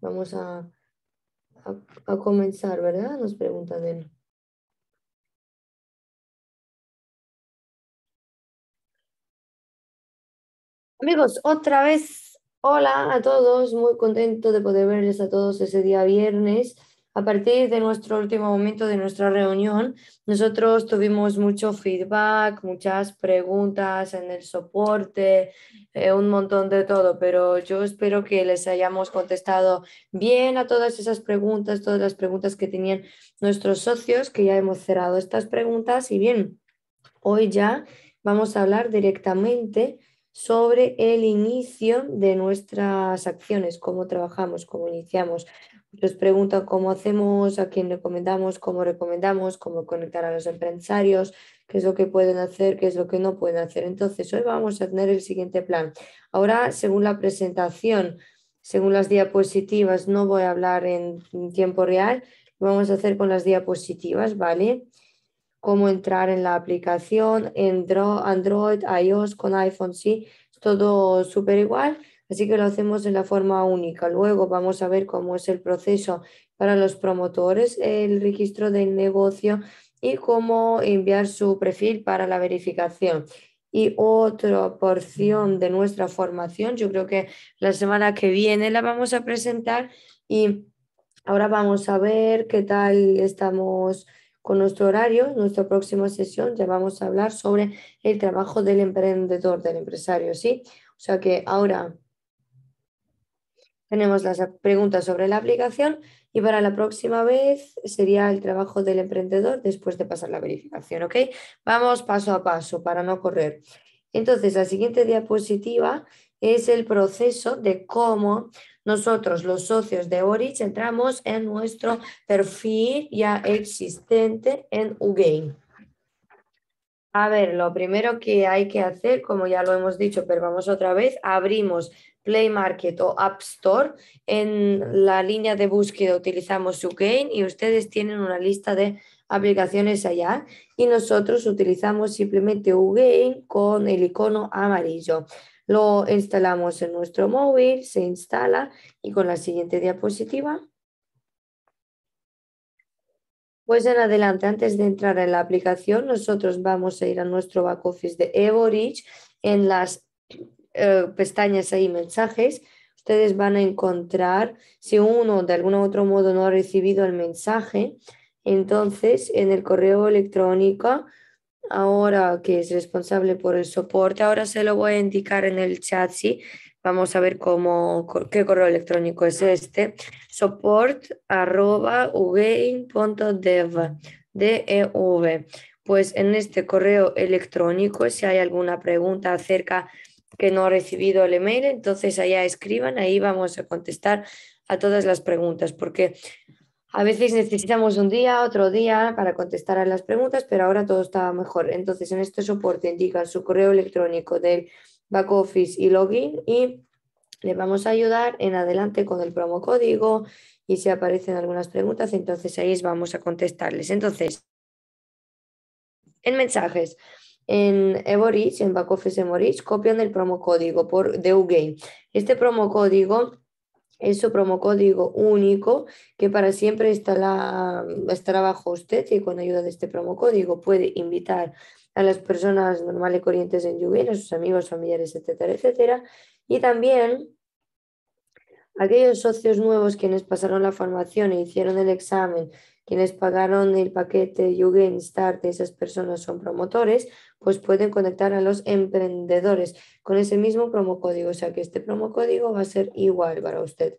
vamos a, comenzar, ¿verdad? Nos pregunta Den. Amigos, otra vez, hola a todos, muy contento de poder verles a todos ese día viernes a partir de nuestro último momento de nuestra reunión, nosotros tuvimos mucho feedback, muchas preguntas en el soporte, eh, un montón de todo, pero yo espero que les hayamos contestado bien a todas esas preguntas, todas las preguntas que tenían nuestros socios, que ya hemos cerrado estas preguntas y bien, hoy ya vamos a hablar directamente sobre el inicio de nuestras acciones, cómo trabajamos, cómo iniciamos. Les preguntan cómo hacemos, a quién recomendamos, cómo recomendamos, cómo conectar a los empresarios, qué es lo que pueden hacer, qué es lo que no pueden hacer. Entonces, hoy vamos a tener el siguiente plan. Ahora, según la presentación, según las diapositivas, no voy a hablar en tiempo real, vamos a hacer con las diapositivas, ¿vale? Cómo entrar en la aplicación, en Android, iOS, con iPhone, sí, es todo súper igual. Así que lo hacemos de la forma única. Luego vamos a ver cómo es el proceso para los promotores, el registro del negocio y cómo enviar su perfil para la verificación. Y otra porción de nuestra formación, yo creo que la semana que viene la vamos a presentar y ahora vamos a ver qué tal estamos con nuestro horario. nuestra próxima sesión ya vamos a hablar sobre el trabajo del emprendedor, del empresario, ¿sí? O sea que ahora tenemos las preguntas sobre la aplicación y para la próxima vez sería el trabajo del emprendedor después de pasar la verificación, ¿ok? Vamos paso a paso para no correr. Entonces, la siguiente diapositiva es el proceso de cómo nosotros, los socios de Orich, entramos en nuestro perfil ya existente en UGame. A ver, lo primero que hay que hacer, como ya lo hemos dicho, pero vamos otra vez, abrimos Play Market o App Store. En la línea de búsqueda utilizamos UGAIN y ustedes tienen una lista de aplicaciones allá y nosotros utilizamos simplemente UGain con el icono amarillo. Lo instalamos en nuestro móvil, se instala y con la siguiente diapositiva. Pues en adelante, antes de entrar en la aplicación, nosotros vamos a ir a nuestro back office de Evorich en las eh, pestañas ahí, mensajes, ustedes van a encontrar si uno de algún otro modo no ha recibido el mensaje, entonces en el correo electrónico, ahora que es responsable por el soporte, ahora se lo voy a indicar en el chat, si Vamos a ver cómo, qué correo electrónico es este. support.ugain.dev. DEV. E pues en este correo electrónico, si hay alguna pregunta acerca de que no ha recibido el email, entonces allá escriban, ahí vamos a contestar a todas las preguntas, porque a veces necesitamos un día, otro día para contestar a las preguntas, pero ahora todo está mejor. Entonces en este soporte indican su correo electrónico del back office y login y le vamos a ayudar en adelante con el promo código y si aparecen algunas preguntas, entonces ahí vamos a contestarles. Entonces, en mensajes en Eborich, en back office copian el promocódigo por UGAIN. Este promocódigo es su promocódigo único que para siempre estará, estará bajo usted y con ayuda de este promocódigo puede invitar a las personas normales corrientes en Yugen, a sus amigos, familiares, etcétera, etcétera. Y también aquellos socios nuevos quienes pasaron la formación e hicieron el examen, quienes pagaron el paquete Yugen Start, esas personas son promotores, pues pueden conectar a los emprendedores con ese mismo promo código. O sea que este promo va a ser igual para usted.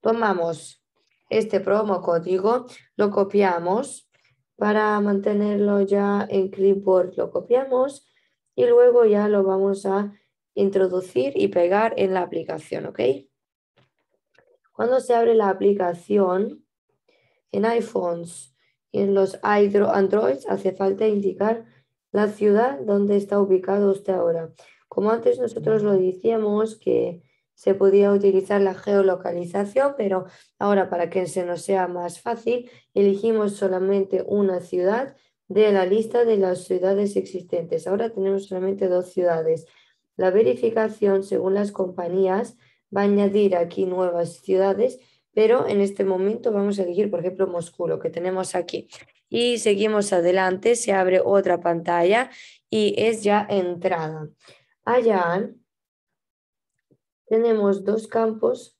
Tomamos este promocódigo, lo copiamos para mantenerlo ya en clipboard, lo copiamos y luego ya lo vamos a introducir y pegar en la aplicación, ¿ok? Cuando se abre la aplicación en iPhones y en los Androids hace falta indicar la ciudad donde está ubicado usted ahora. Como antes nosotros lo decíamos que se podía utilizar la geolocalización, pero ahora para que se nos sea más fácil, elegimos solamente una ciudad de la lista de las ciudades existentes. Ahora tenemos solamente dos ciudades. La verificación, según las compañías, va a añadir aquí nuevas ciudades, pero en este momento vamos a elegir, por ejemplo, Moscú, lo que tenemos aquí y seguimos adelante, se abre otra pantalla y es ya entrada. Allá tenemos dos campos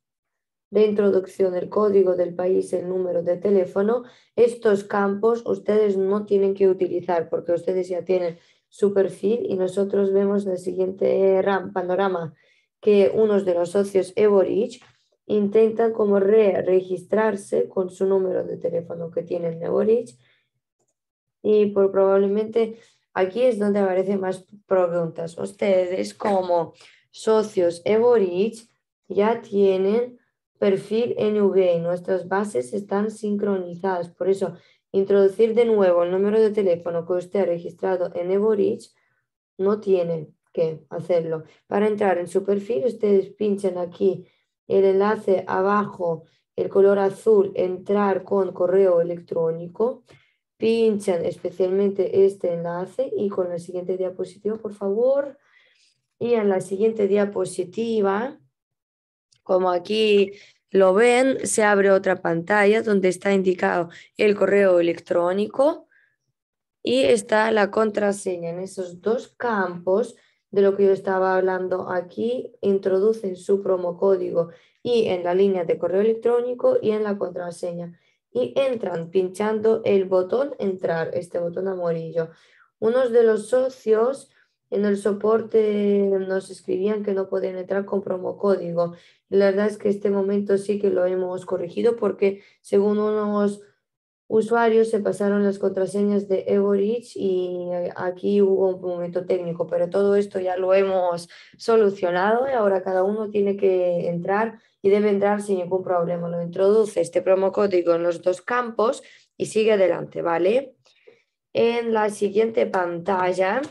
de introducción, el código del país, el número de teléfono. Estos campos ustedes no tienen que utilizar porque ustedes ya tienen su perfil y nosotros vemos en el siguiente panorama que unos de los socios Eborich intentan como re registrarse con su número de teléfono que tienen Eborich y por probablemente aquí es donde aparecen más preguntas. Ustedes como socios Eborich ya tienen perfil en y nuestras bases están sincronizadas, por eso introducir de nuevo el número de teléfono que usted ha registrado en Eborich no tiene que hacerlo. Para entrar en su perfil, ustedes pinchan aquí el enlace abajo, el color azul, entrar con correo electrónico. Pinchan especialmente este enlace y con la siguiente diapositiva, por favor. Y en la siguiente diapositiva, como aquí lo ven, se abre otra pantalla donde está indicado el correo electrónico y está la contraseña. En esos dos campos de lo que yo estaba hablando aquí, introducen su promocódigo y en la línea de correo electrónico y en la contraseña y entran pinchando el botón entrar, este botón amarillo. Unos de los socios en el soporte nos escribían que no podían entrar con promocódigo. La verdad es que este momento sí que lo hemos corregido porque según unos usuarios se pasaron las contraseñas de Evorich y eh, aquí hubo un momento técnico, pero todo esto ya lo hemos solucionado y ahora cada uno tiene que entrar y debe entrar sin ningún problema. Lo introduce este promocódigo en los dos campos y sigue adelante, ¿vale? En la siguiente pantalla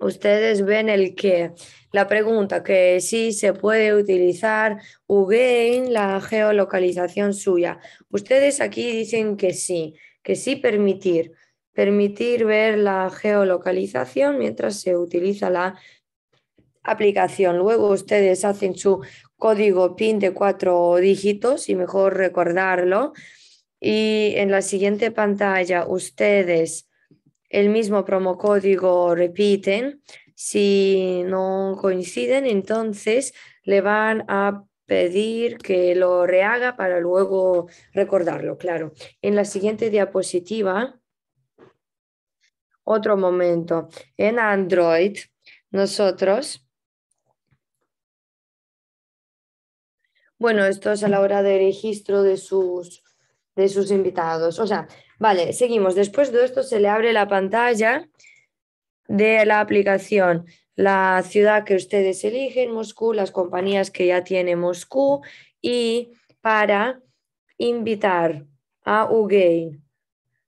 ustedes ven el que la pregunta que si se puede utilizar UGAIN, la geolocalización suya. Ustedes aquí dicen que sí, que sí permitir, permitir ver la geolocalización mientras se utiliza la aplicación. Luego ustedes hacen su código PIN de cuatro dígitos y mejor recordarlo. Y en la siguiente pantalla ustedes el mismo promocódigo repiten, si no coinciden, entonces le van a pedir que lo rehaga para luego recordarlo, claro. En la siguiente diapositiva, otro momento. En Android, nosotros Bueno, esto es a la hora de registro de sus, de sus invitados. O sea, Vale, seguimos. Después de esto se le abre la pantalla de la aplicación, la ciudad que ustedes eligen, Moscú, las compañías que ya tiene Moscú y para invitar a Ugain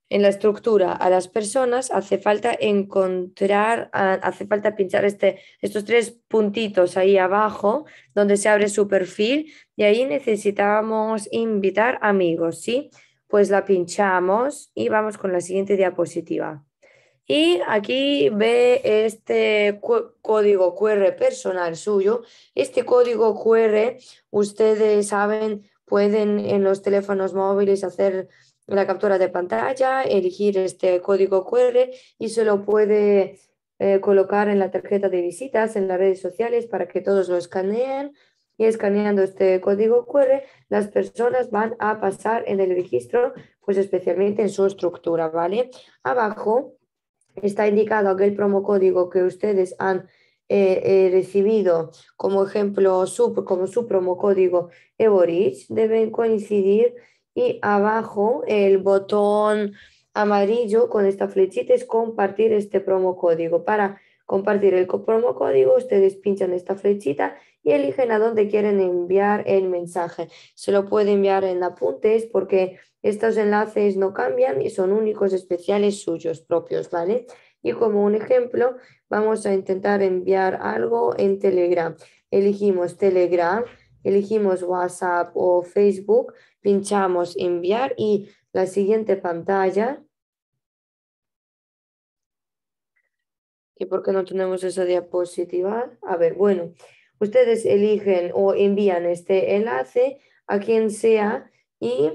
en la estructura a las personas hace falta encontrar, hace falta pinchar este, estos tres puntitos ahí abajo donde se abre su perfil y ahí necesitamos invitar amigos, ¿sí? pues la pinchamos y vamos con la siguiente diapositiva. Y aquí ve este código QR personal suyo. Este código QR, ustedes saben, pueden en los teléfonos móviles hacer la captura de pantalla, elegir este código QR y se lo puede eh, colocar en la tarjeta de visitas, en las redes sociales para que todos lo escaneen y escaneando este código QR, las personas van a pasar en el registro, pues especialmente en su estructura, ¿vale? Abajo está indicado aquel promocódigo que ustedes han eh, eh, recibido como ejemplo, su, como su promocódigo eborich deben coincidir y abajo el botón amarillo con esta flechita es compartir este promocódigo. Para compartir el promocódigo, ustedes pinchan esta flechita y eligen a dónde quieren enviar el mensaje. Se lo puede enviar en apuntes porque estos enlaces no cambian y son únicos, especiales suyos propios, ¿vale? Y como un ejemplo, vamos a intentar enviar algo en Telegram. Elegimos Telegram, elegimos WhatsApp o Facebook, pinchamos enviar y la siguiente pantalla. ¿Y por qué no tenemos esa diapositiva? A ver, bueno, Ustedes eligen o envían este enlace a quien sea y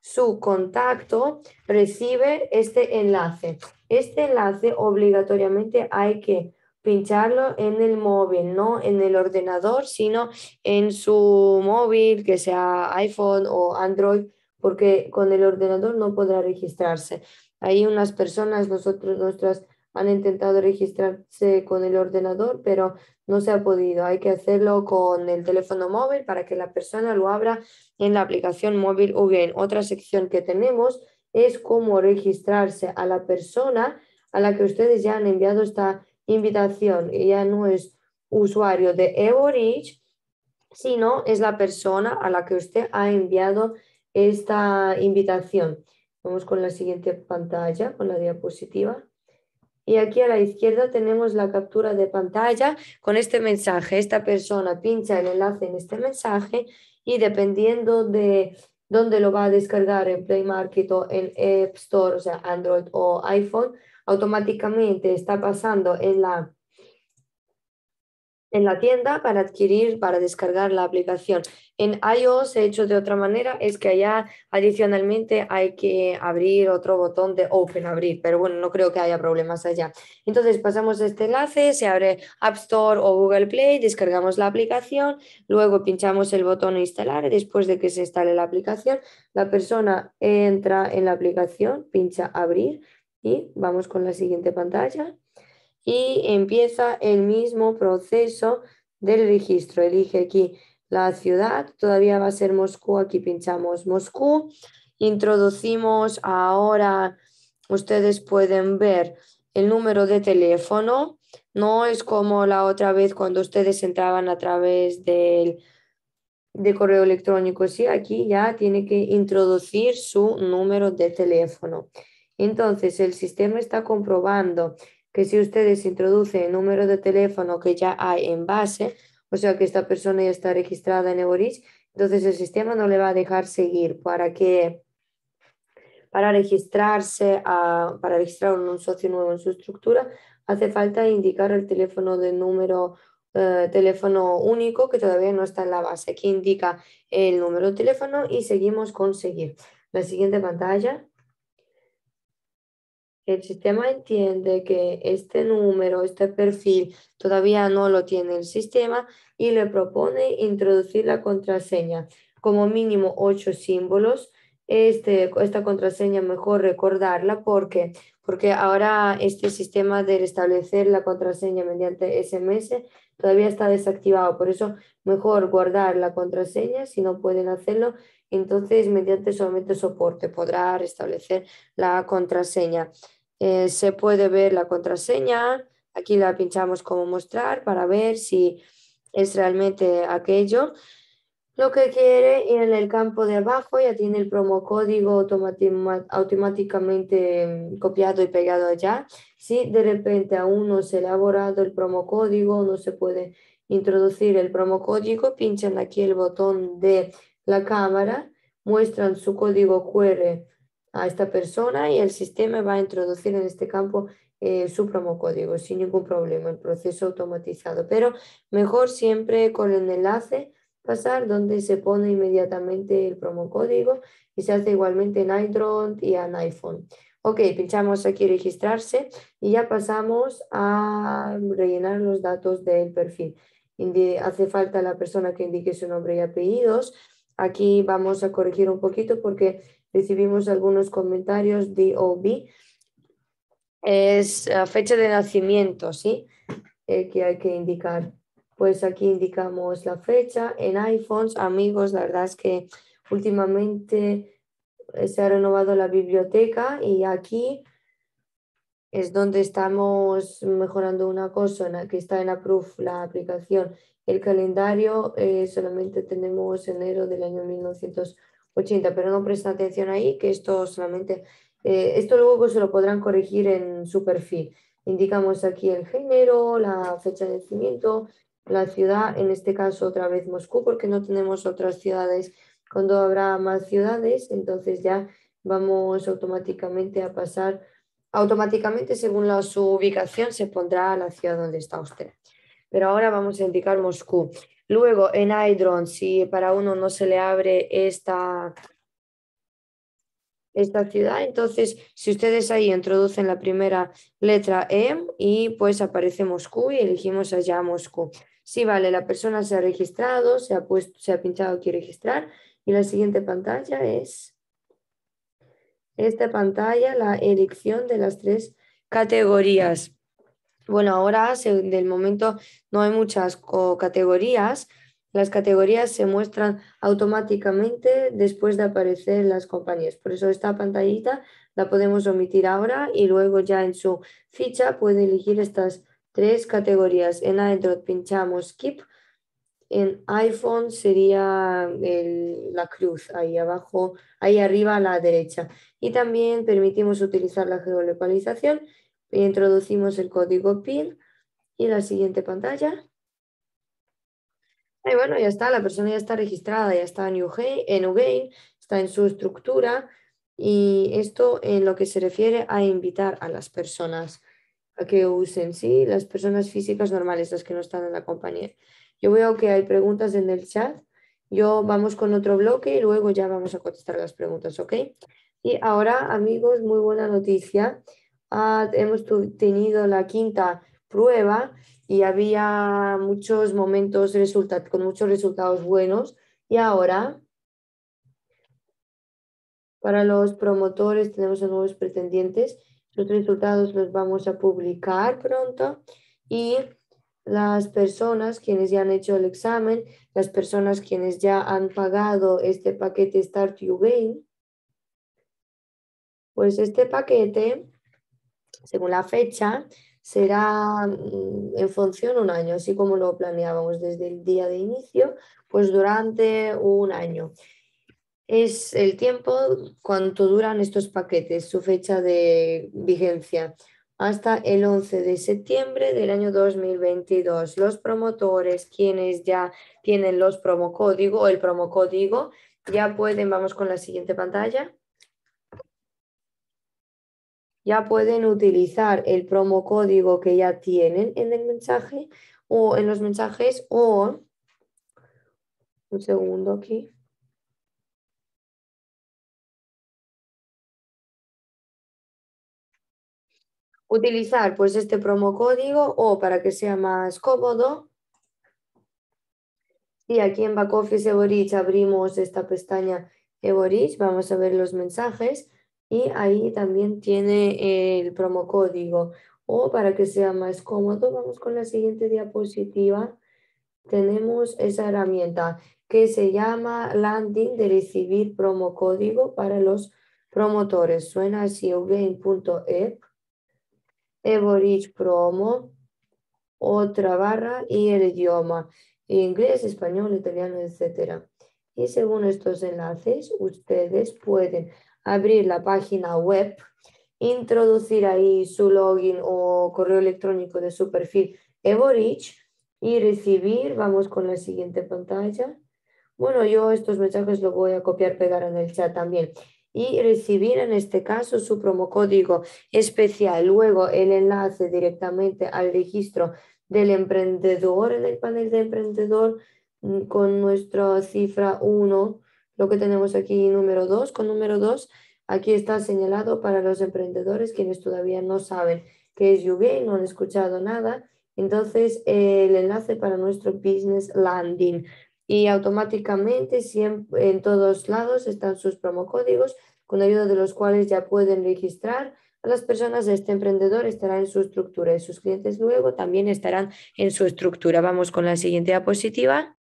su contacto recibe este enlace. Este enlace obligatoriamente hay que pincharlo en el móvil, no en el ordenador, sino en su móvil, que sea iPhone o Android, porque con el ordenador no podrá registrarse. Hay unas personas, nosotros, nuestras han intentado registrarse con el ordenador, pero no se ha podido. Hay que hacerlo con el teléfono móvil para que la persona lo abra en la aplicación móvil o bien. Otra sección que tenemos es cómo registrarse a la persona a la que ustedes ya han enviado esta invitación. Ella no es usuario de Evorich, sino es la persona a la que usted ha enviado esta invitación. Vamos con la siguiente pantalla, con la diapositiva y aquí a la izquierda tenemos la captura de pantalla con este mensaje. Esta persona pincha el enlace en este mensaje y dependiendo de dónde lo va a descargar en Play Market o en App Store, o sea, Android o iPhone, automáticamente está pasando en la en la tienda para adquirir, para descargar la aplicación. En iOS, he hecho de otra manera, es que allá adicionalmente hay que abrir otro botón de Open Abrir, pero bueno, no creo que haya problemas allá. Entonces pasamos este enlace, se abre App Store o Google Play, descargamos la aplicación, luego pinchamos el botón Instalar después de que se instale la aplicación, la persona entra en la aplicación, pincha Abrir y vamos con la siguiente pantalla y empieza el mismo proceso del registro. Elige aquí la ciudad, todavía va a ser Moscú, aquí pinchamos Moscú. Introducimos ahora, ustedes pueden ver el número de teléfono, no es como la otra vez cuando ustedes entraban a través del de correo electrónico, sí, aquí ya tiene que introducir su número de teléfono. Entonces, el sistema está comprobando que si ustedes introducen el número de teléfono que ya hay en base, o sea que esta persona ya está registrada en Eboris, entonces el sistema no le va a dejar seguir para que para registrarse a, para registrar un socio nuevo en su estructura hace falta indicar el teléfono de número eh, teléfono único que todavía no está en la base. Aquí indica el número de teléfono y seguimos con seguir. La siguiente pantalla. El sistema entiende que este número, este perfil, todavía no lo tiene el sistema y le propone introducir la contraseña, como mínimo ocho símbolos. Este, esta contraseña mejor recordarla porque, porque ahora este sistema de establecer la contraseña mediante SMS todavía está desactivado. Por eso mejor guardar la contraseña si no pueden hacerlo entonces, mediante solamente soporte podrá restablecer la contraseña. Eh, se puede ver la contraseña. Aquí la pinchamos como mostrar para ver si es realmente aquello. Lo que quiere en el campo de abajo ya tiene el promocódigo automáticamente mm, copiado y pegado allá. Si de repente aún no se ha elaborado el promocódigo, no se puede introducir el promocódigo, pinchan aquí el botón de la cámara, muestran su código QR a esta persona y el sistema va a introducir en este campo eh, su promocódigo sin ningún problema, el proceso automatizado. Pero mejor siempre con el enlace pasar donde se pone inmediatamente el promocódigo y se hace igualmente en iDrone y en iPhone. Ok, pinchamos aquí registrarse y ya pasamos a rellenar los datos del perfil. hace falta la persona que indique su nombre y apellidos. Aquí vamos a corregir un poquito porque recibimos algunos comentarios, de DOB, es la eh, fecha de nacimiento, ¿sí? Eh, que hay que indicar. Pues aquí indicamos la fecha en iPhones, amigos, la verdad es que últimamente eh, se ha renovado la biblioteca y aquí es donde estamos mejorando una cosa que está en Approve, la aplicación. El calendario solamente tenemos enero del año 1900. 80, pero no presta atención ahí, que esto solamente, eh, esto luego pues, se lo podrán corregir en su perfil. Indicamos aquí el género, la fecha de nacimiento, la ciudad, en este caso otra vez Moscú, porque no tenemos otras ciudades. Cuando habrá más ciudades, entonces ya vamos automáticamente a pasar, automáticamente según la, su ubicación se pondrá la ciudad donde está usted. Pero ahora vamos a indicar Moscú. Luego, en iDron si para uno no se le abre esta, esta entonces si ustedes ahí introducen la primera letra M y pues aparece Moscú y elegimos allá Moscú. Sí, vale, la persona se ha registrado, se ha, puesto, se ha pinchado aquí registrar y la siguiente pantalla es esta pantalla, la elección de las tres categorías. Bueno, ahora del momento no hay muchas categorías. Las categorías se muestran automáticamente después de aparecer las compañías. Por eso esta pantallita la podemos omitir ahora y luego ya en su ficha puede elegir estas tres categorías. En Android pinchamos Skip. En iPhone sería la cruz ahí abajo, ahí arriba a la derecha. Y también permitimos utilizar la geolocalización Introducimos el código PIN y la siguiente pantalla. Y bueno, ya está, la persona ya está registrada, ya está en Ugain, está en su estructura y esto en lo que se refiere a invitar a las personas a que usen, ¿sí? Las personas físicas normales, las que no están en la compañía. Yo veo que hay preguntas en el chat. Yo vamos con otro bloque y luego ya vamos a contestar las preguntas, ¿ok? Y ahora, amigos, muy buena noticia. Ah, hemos tenido la quinta prueba y había muchos momentos con muchos resultados buenos y ahora para los promotores tenemos a nuevos pretendientes. Los resultados los vamos a publicar pronto y las personas quienes ya han hecho el examen, las personas quienes ya han pagado este paquete Start You Game, pues este paquete según la fecha, será mm, en función un año, así como lo planeábamos desde el día de inicio, pues durante un año. Es el tiempo cuánto duran estos paquetes, su fecha de vigencia, hasta el 11 de septiembre del año 2022. Los promotores, quienes ya tienen los promocódigo o el promocódigo, ya pueden, vamos con la siguiente pantalla ya pueden utilizar el promo código que ya tienen en el mensaje o en los mensajes o un segundo aquí. Utilizar pues este promo código o para que sea más cómodo. Y aquí en Back Office Eborich abrimos esta pestaña Eborich, vamos a ver los mensajes y ahí también tiene el promocódigo. O para que sea más cómodo, vamos con la siguiente diapositiva. Tenemos esa herramienta que se llama landing de recibir promocódigo para los promotores. Suena así, evo Evorich promo, otra barra y el idioma, inglés, español, italiano, etc. Y según estos enlaces, ustedes pueden abrir la página web, introducir ahí su login o correo electrónico de su perfil Evorich y recibir, vamos con la siguiente pantalla. Bueno, yo estos mensajes los voy a copiar, pegar en el chat también. Y recibir en este caso su promocódigo especial. Luego el enlace directamente al registro del emprendedor en el panel de emprendedor mm, con nuestra cifra 1 lo que tenemos aquí número 2, con número 2, aquí está señalado para los emprendedores quienes todavía no saben qué es Yuguay, no han escuchado nada. Entonces, el enlace para nuestro Business Landing. Y automáticamente, siempre, en todos lados están sus promocódigos, con ayuda de los cuales ya pueden registrar a las personas. Este emprendedor estará en su estructura y sus clientes luego también estarán en su estructura. Vamos con la siguiente diapositiva.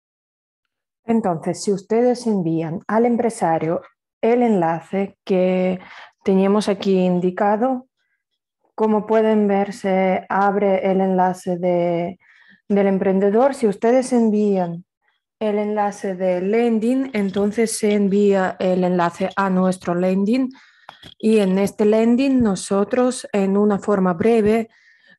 Entonces, si ustedes envían al empresario el enlace que teníamos aquí indicado, como pueden ver, se abre el enlace del emprendedor. Si ustedes envían el enlace de lending, entonces se envía el enlace a nuestro lending y en este landing nosotros en una forma breve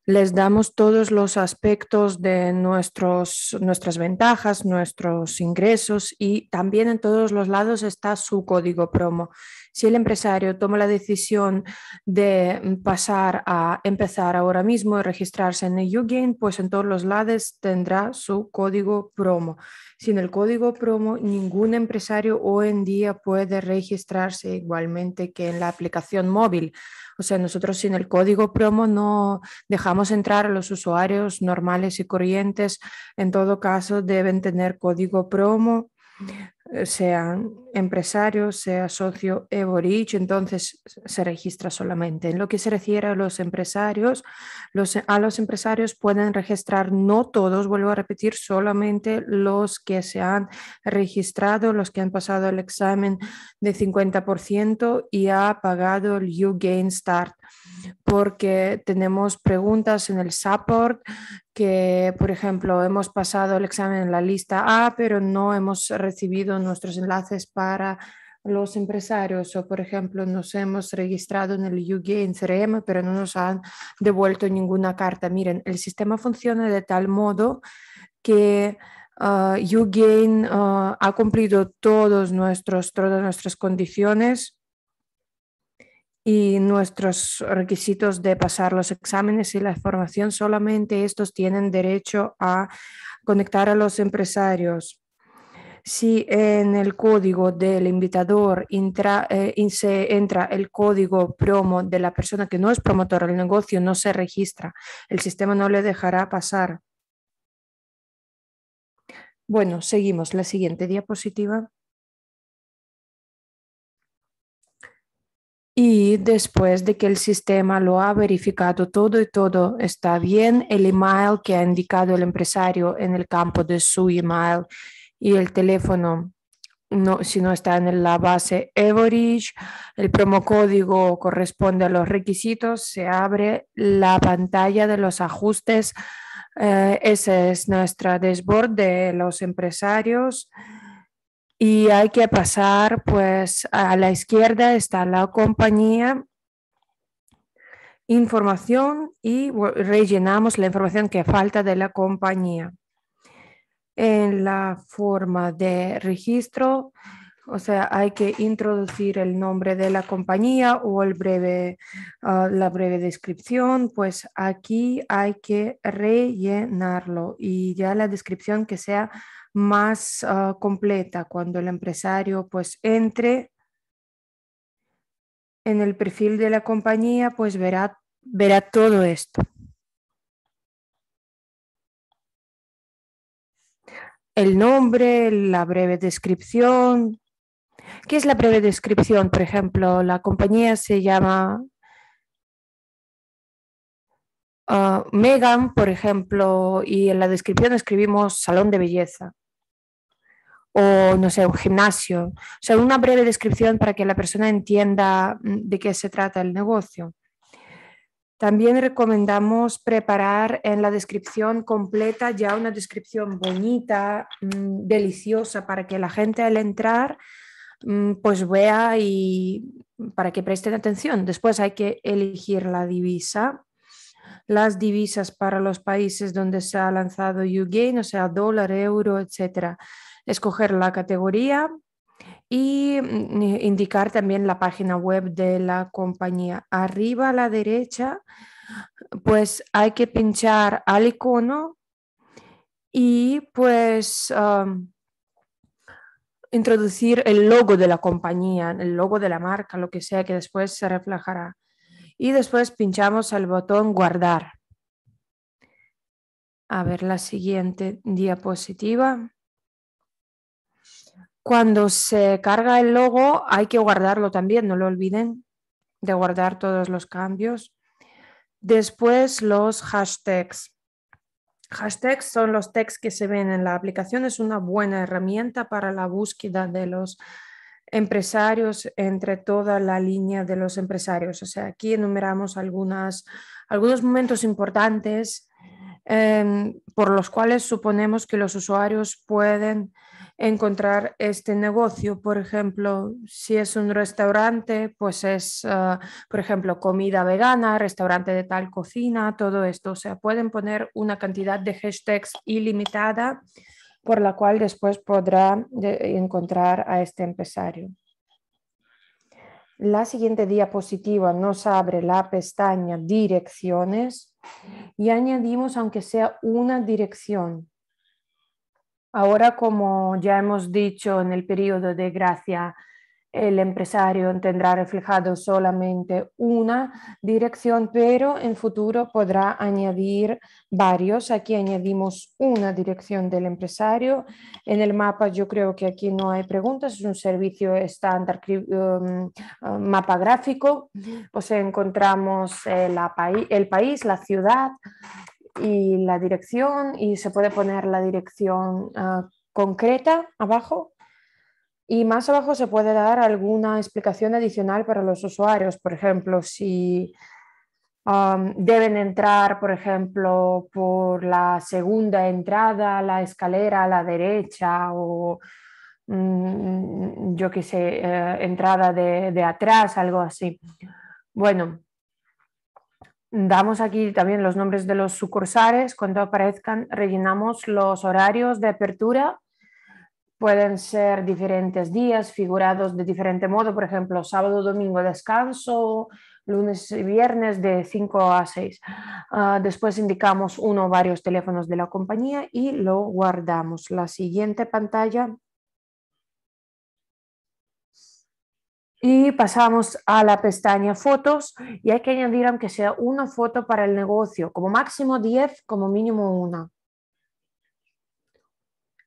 les damos todos los aspectos de nuestros, nuestras ventajas, nuestros ingresos y también en todos los lados está su código promo. Si el empresario toma la decisión de pasar a empezar ahora mismo y registrarse en UGAIN, pues en todos los lados tendrá su código promo sin el código promo, ningún empresario hoy en día puede registrarse igualmente que en la aplicación móvil. O sea, nosotros sin el código promo no dejamos entrar a los usuarios normales y corrientes. En todo caso, deben tener código promo eh, sean empresarios, sea socio Eborich, entonces se registra solamente. En lo que se refiere a los empresarios, los, a los empresarios pueden registrar, no todos, vuelvo a repetir, solamente los que se han registrado, los que han pasado el examen de 50% y ha pagado el you gain Start, porque tenemos preguntas en el support que, por ejemplo, hemos pasado el examen en la lista A, pero no hemos recibido nuestros enlaces para los empresarios o, por ejemplo, nos hemos registrado en el UGAIN CRM, pero no nos han devuelto ninguna carta. Miren, el sistema funciona de tal modo que ah, UGAIN ah, ha cumplido todos nuestros, todas nuestras condiciones y nuestros requisitos de pasar los exámenes y la formación, solamente estos tienen derecho a conectar a los empresarios si en el código del invitador entra, eh, se entra el código promo de la persona que no es promotora del negocio, no se registra. El sistema no le dejará pasar. Bueno, seguimos. La siguiente diapositiva. Y después de que el sistema lo ha verificado todo y todo está bien, el email que ha indicado el empresario en el campo de su email y el teléfono no, si no está en la base Everage, el promocódigo corresponde a los requisitos, se abre la pantalla de los ajustes. Eh, ese es nuestro dashboard de los empresarios. Y hay que pasar, pues a la izquierda está la compañía, información y rellenamos la información que falta de la compañía en la forma de registro, o sea, hay que introducir el nombre de la compañía o ah, la breve descripción, pues aquí hay que rellenarlo y ya la descripción que sea más ah, completa cuando el empresario pues entre en el perfil de la compañía, pues verá, verá todo esto. el nombre, la breve descripción. ¿Qué es la breve descripción? Por ejemplo, la compañía se llama ah, Megan, por ejemplo, y en la descripción escribimos salón de belleza o, no sé, un gimnasio. O sea, una breve descripción para que la persona entienda mm, de qué se trata el negocio. También recomendamos preparar en la descripción completa ya una descripción bonita, mm, deliciosa, para que la gente al entrar mm, pues vea y para que presten atención. Después hay que elegir la divisa. Las divisas para los países donde se ha lanzado YouGain, o sea, dólar, euro, etcétera. Escoger la categoría, y mm, eh, indicar también la página web de la compañía. Arriba a la derecha, pues hay que pinchar al icono y pues introducir el logo de la compañía, el logo de la marca, lo que sea que después se reflejará. Y después pinchamos al botón guardar. A ver la siguiente diapositiva. Cuando se carga el logo hay que guardarlo también, no lo olviden de guardar todos los cambios. Después los hashtags. Hashtags son los tags que se ven en la aplicación. Es una buena herramienta para la búsqueda de los empresarios entre toda la línea de los empresarios. O sea, aquí enumeramos algunas, algunos momentos importantes em, por los cuales suponemos que los usuarios pueden encontrar este negocio. Por ejemplo, si es un restaurante, pues es, eh, por ejemplo, comida vegana, restaurante de tal cocina, todo esto. O sea, pueden poner una cantidad de hashtags ilimitada por la cual después podrá eh, encontrar a este empresario. La siguiente diapositiva nos abre la pestaña Direcciones y añadimos aunque sea una dirección Ahora, como ya hemos dicho en el periodo de gracia, el empresario tendrá reflejado solamente una dirección, pero en futuro podrá añadir varios. Aquí añadimos una dirección del empresario. En el mapa yo creo que aquí no hay preguntas, es un servicio estándar um, um, mapa gráfico. pues encontramos el país, la ciudad, y la dirección y se puede poner la dirección ah, concreta abajo y más abajo se puede dar alguna explicación adicional para los usuarios, por ejemplo, si deben entrar, por ejemplo, por la segunda entrada, la escalera a la derecha o mm, yo qué sé, eh, entrada de, atrás, algo así. Bueno, Damos aquí también los nombres de los sucursales. Cuando aparezcan, rellenamos los horarios de apertura. Pueden ser diferentes días, figurados de diferente modo. Por ejemplo, sábado, domingo descanso, lunes y viernes de 5 a 6. Ah, después indicamos uno o varios teléfonos de la compañía y lo guardamos. La siguiente pantalla y pasamos a la pestaña fotos y hay que añadir aunque sea una foto para el negocio, como máximo 10, como mínimo una.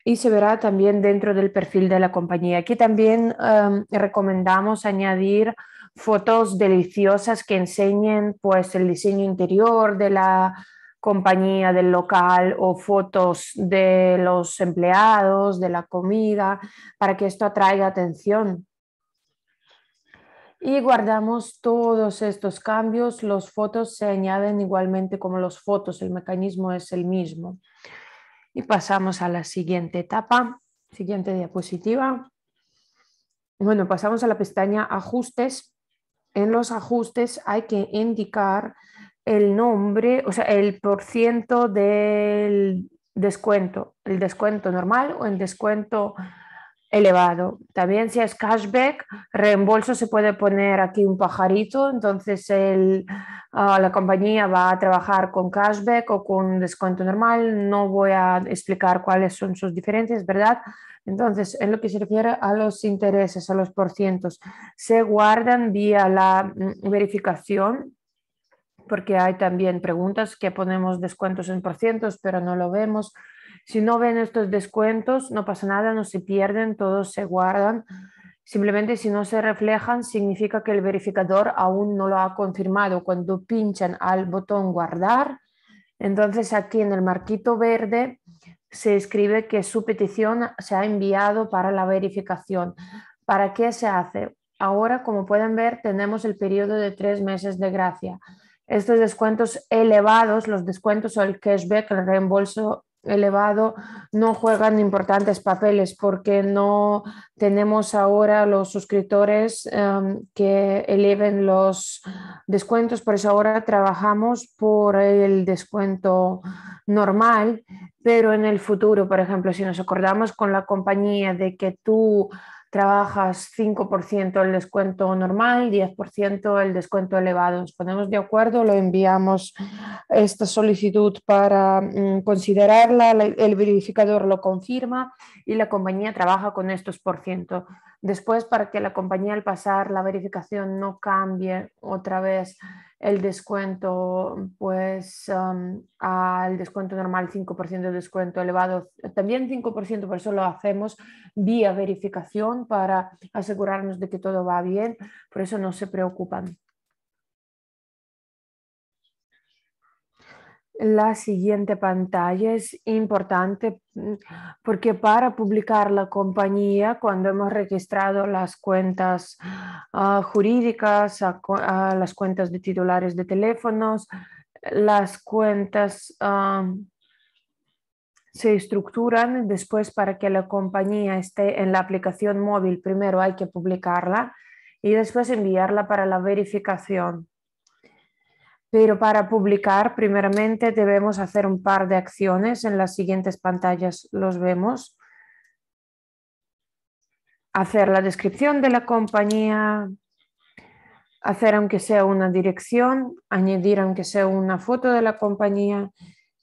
Y se verá también dentro del perfil de la compañía. Aquí también em, recomendamos añadir fotos deliciosas que enseñen pues, el diseño interior de la compañía, del local o fotos de los empleados, de la comida, para que esto atraiga atención y guardamos todos estos cambios. Los fotos se añaden igualmente como los fotos, el mecanismo es el mismo. Y pasamos a la siguiente etapa, siguiente diapositiva. Bueno, pasamos a la pestaña ajustes. En los ajustes hay que indicar el nombre, o sea, el por del descuento, el descuento normal o el descuento elevado. También si es cashback, reembolso se puede poner aquí un pajarito, entonces el, ah, la compañía va a trabajar con cashback o con descuento normal. No voy a explicar cuáles son sus diferencias, ¿verdad? Entonces, en lo que se refiere a los intereses, a los porcientos, se guardan vía la mm, verificación porque hay también preguntas que ponemos descuentos en porcientos, pero no lo vemos. Si no ven estos descuentos, no pasa nada, no se pierden, todos se guardan. Simplemente si no se reflejan, significa que el verificador aún no lo ha confirmado. Cuando pinchan al botón guardar, entonces aquí en el marquito verde se escribe que su petición se ha enviado para la verificación. ¿Para qué se hace? Ahora, como pueden ver, tenemos el periodo de tres meses de gracia. Estos descuentos elevados, los descuentos o el cashback, el reembolso elevado no juegan importantes papeles porque no tenemos ahora los suscriptores em, que eleven los descuentos, por eso ahora trabajamos por el descuento normal, pero en el futuro, por ejemplo, si nos acordamos con la compañía de que tú trabajas 5% el descuento normal, 10% el descuento elevado. Nos ponemos de acuerdo, lo enviamos esta solicitud para mm, considerarla, el verificador lo confirma y la compañía trabaja con estos por ciento. Después, para que la compañía al pasar la verificación no cambie otra vez el descuento, pues al descuento normal 5% de descuento elevado, también 5%, por eso lo hacemos vía verificación para asegurarnos de que todo va bien, por eso no se preocupan. La siguiente pantalla es importante mm, porque para publicar la compañía, cuando hemos registrado las cuentas ah, jurídicas, las cuentas de titulares de teléfonos, las cuentas ah, se estructuran después para que la compañía esté en la aplicación móvil. Primero hay que publicarla y después enviarla para la verificación. Pero para publicar, primeramente debemos hacer un par de acciones. En las siguientes pantallas los vemos. Hacer la descripción de la compañía, hacer aunque sea una dirección, añadir aunque sea una foto de la compañía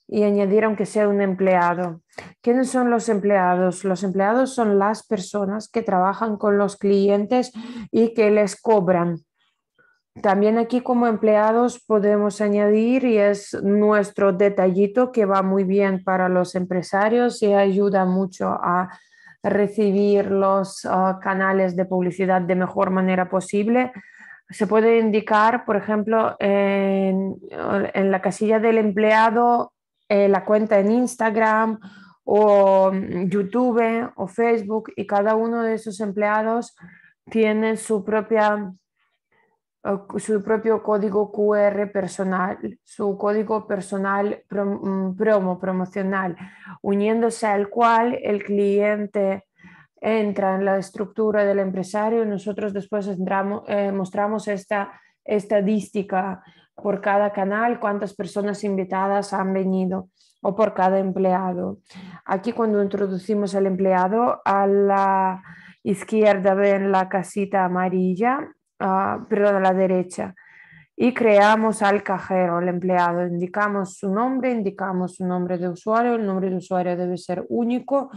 y añadir aunque sea un empleado. ¿Quiénes son los empleados? Los empleados son las personas que trabajan con los clientes y que les cobran también aquí como empleados podemos añadir y es nuestro detallito que va muy bien para los empresarios y ayuda mucho a recibir los ah, canales de publicidad de mejor manera posible. Se puede indicar, por ejemplo, en, la casilla del empleado eh, la cuenta en Instagram o mm, YouTube o Facebook y cada uno de esos empleados tiene su propia su propio código QR personal, su código personal mm, promo, promocional, uniéndose al cual el cliente entra en la estructura del empresario y nosotros después eh, mostramos esta estadística por cada canal, cuántas personas invitadas han venido o por cada empleado. Aquí cuando introducimos al empleado, a la izquierda ven la casita amarilla pero ah, perdón, a la derecha y creamos al cajero, el empleado. Indicamos su nombre, indicamos su nombre de usuario, el nombre de usuario debe ser único,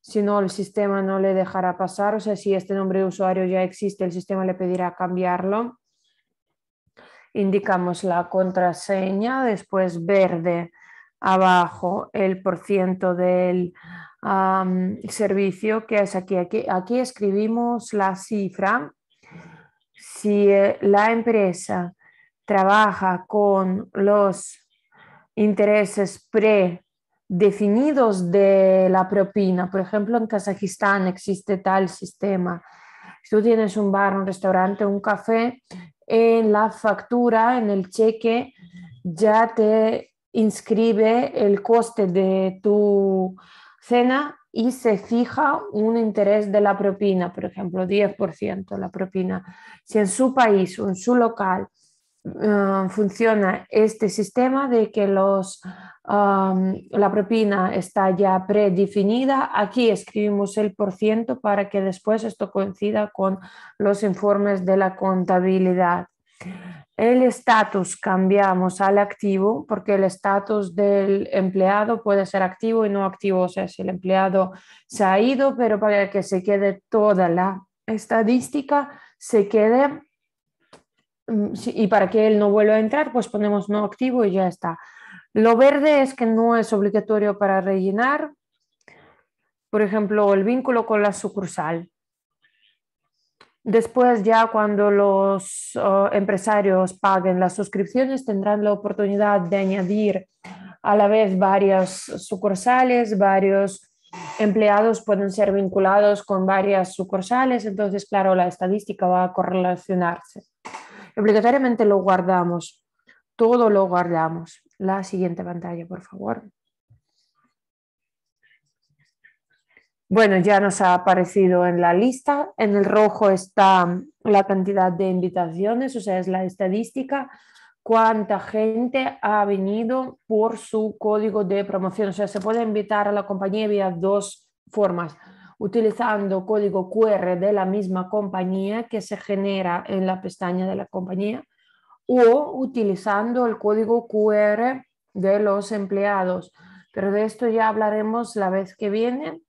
si no el sistema no le dejará pasar, o sea, si este nombre de usuario ya existe, el sistema le pedirá cambiarlo. Indicamos la contraseña, después verde abajo el por ciento del servicio, que es aquí, aquí escribimos la cifra si eh, la empresa trabaja con los intereses predefinidos de la propina, por ejemplo, en Kazajistán existe tal sistema. Si tú tienes un bar, un restaurante, un café, en la factura, en el cheque, ya te inscribe el coste de tu cena y se fija un interés de la propina, por ejemplo, 10% la propina. Si en su país o en su local eh, funciona este sistema de que los, la propina está ya predefinida, aquí escribimos el por ciento para que después esto coincida con los informes de la contabilidad. El estatus cambiamos al activo porque el estatus del empleado puede ser activo y no activo. O sea, si el empleado se ha ido, pero para que se quede toda la estadística, se quede mm, y para que él no vuelva a entrar, pues ponemos no activo y ya está. Lo verde es que no es obligatorio para rellenar, por ejemplo, el vínculo con la sucursal. Después ya cuando los oh, empresarios paguen las suscripciones tendrán la oportunidad de añadir a la vez varias sucursales, varios empleados pueden ser vinculados con varias sucursales, entonces claro, la estadística va a correlacionarse. Obligatoriamente lo guardamos, todo lo guardamos. La siguiente pantalla, por favor. Bueno, ya nos ha aparecido en la lista. En el rojo está la cantidad de invitaciones, o sea, es la estadística, cuánta gente ha venido por su código de promoción. O sea, se puede invitar a la compañía vía dos formas, utilizando código QR de la misma compañía que se genera en la pestaña de la compañía o utilizando el código QR de los empleados. Pero de esto ya hablaremos la vez que viene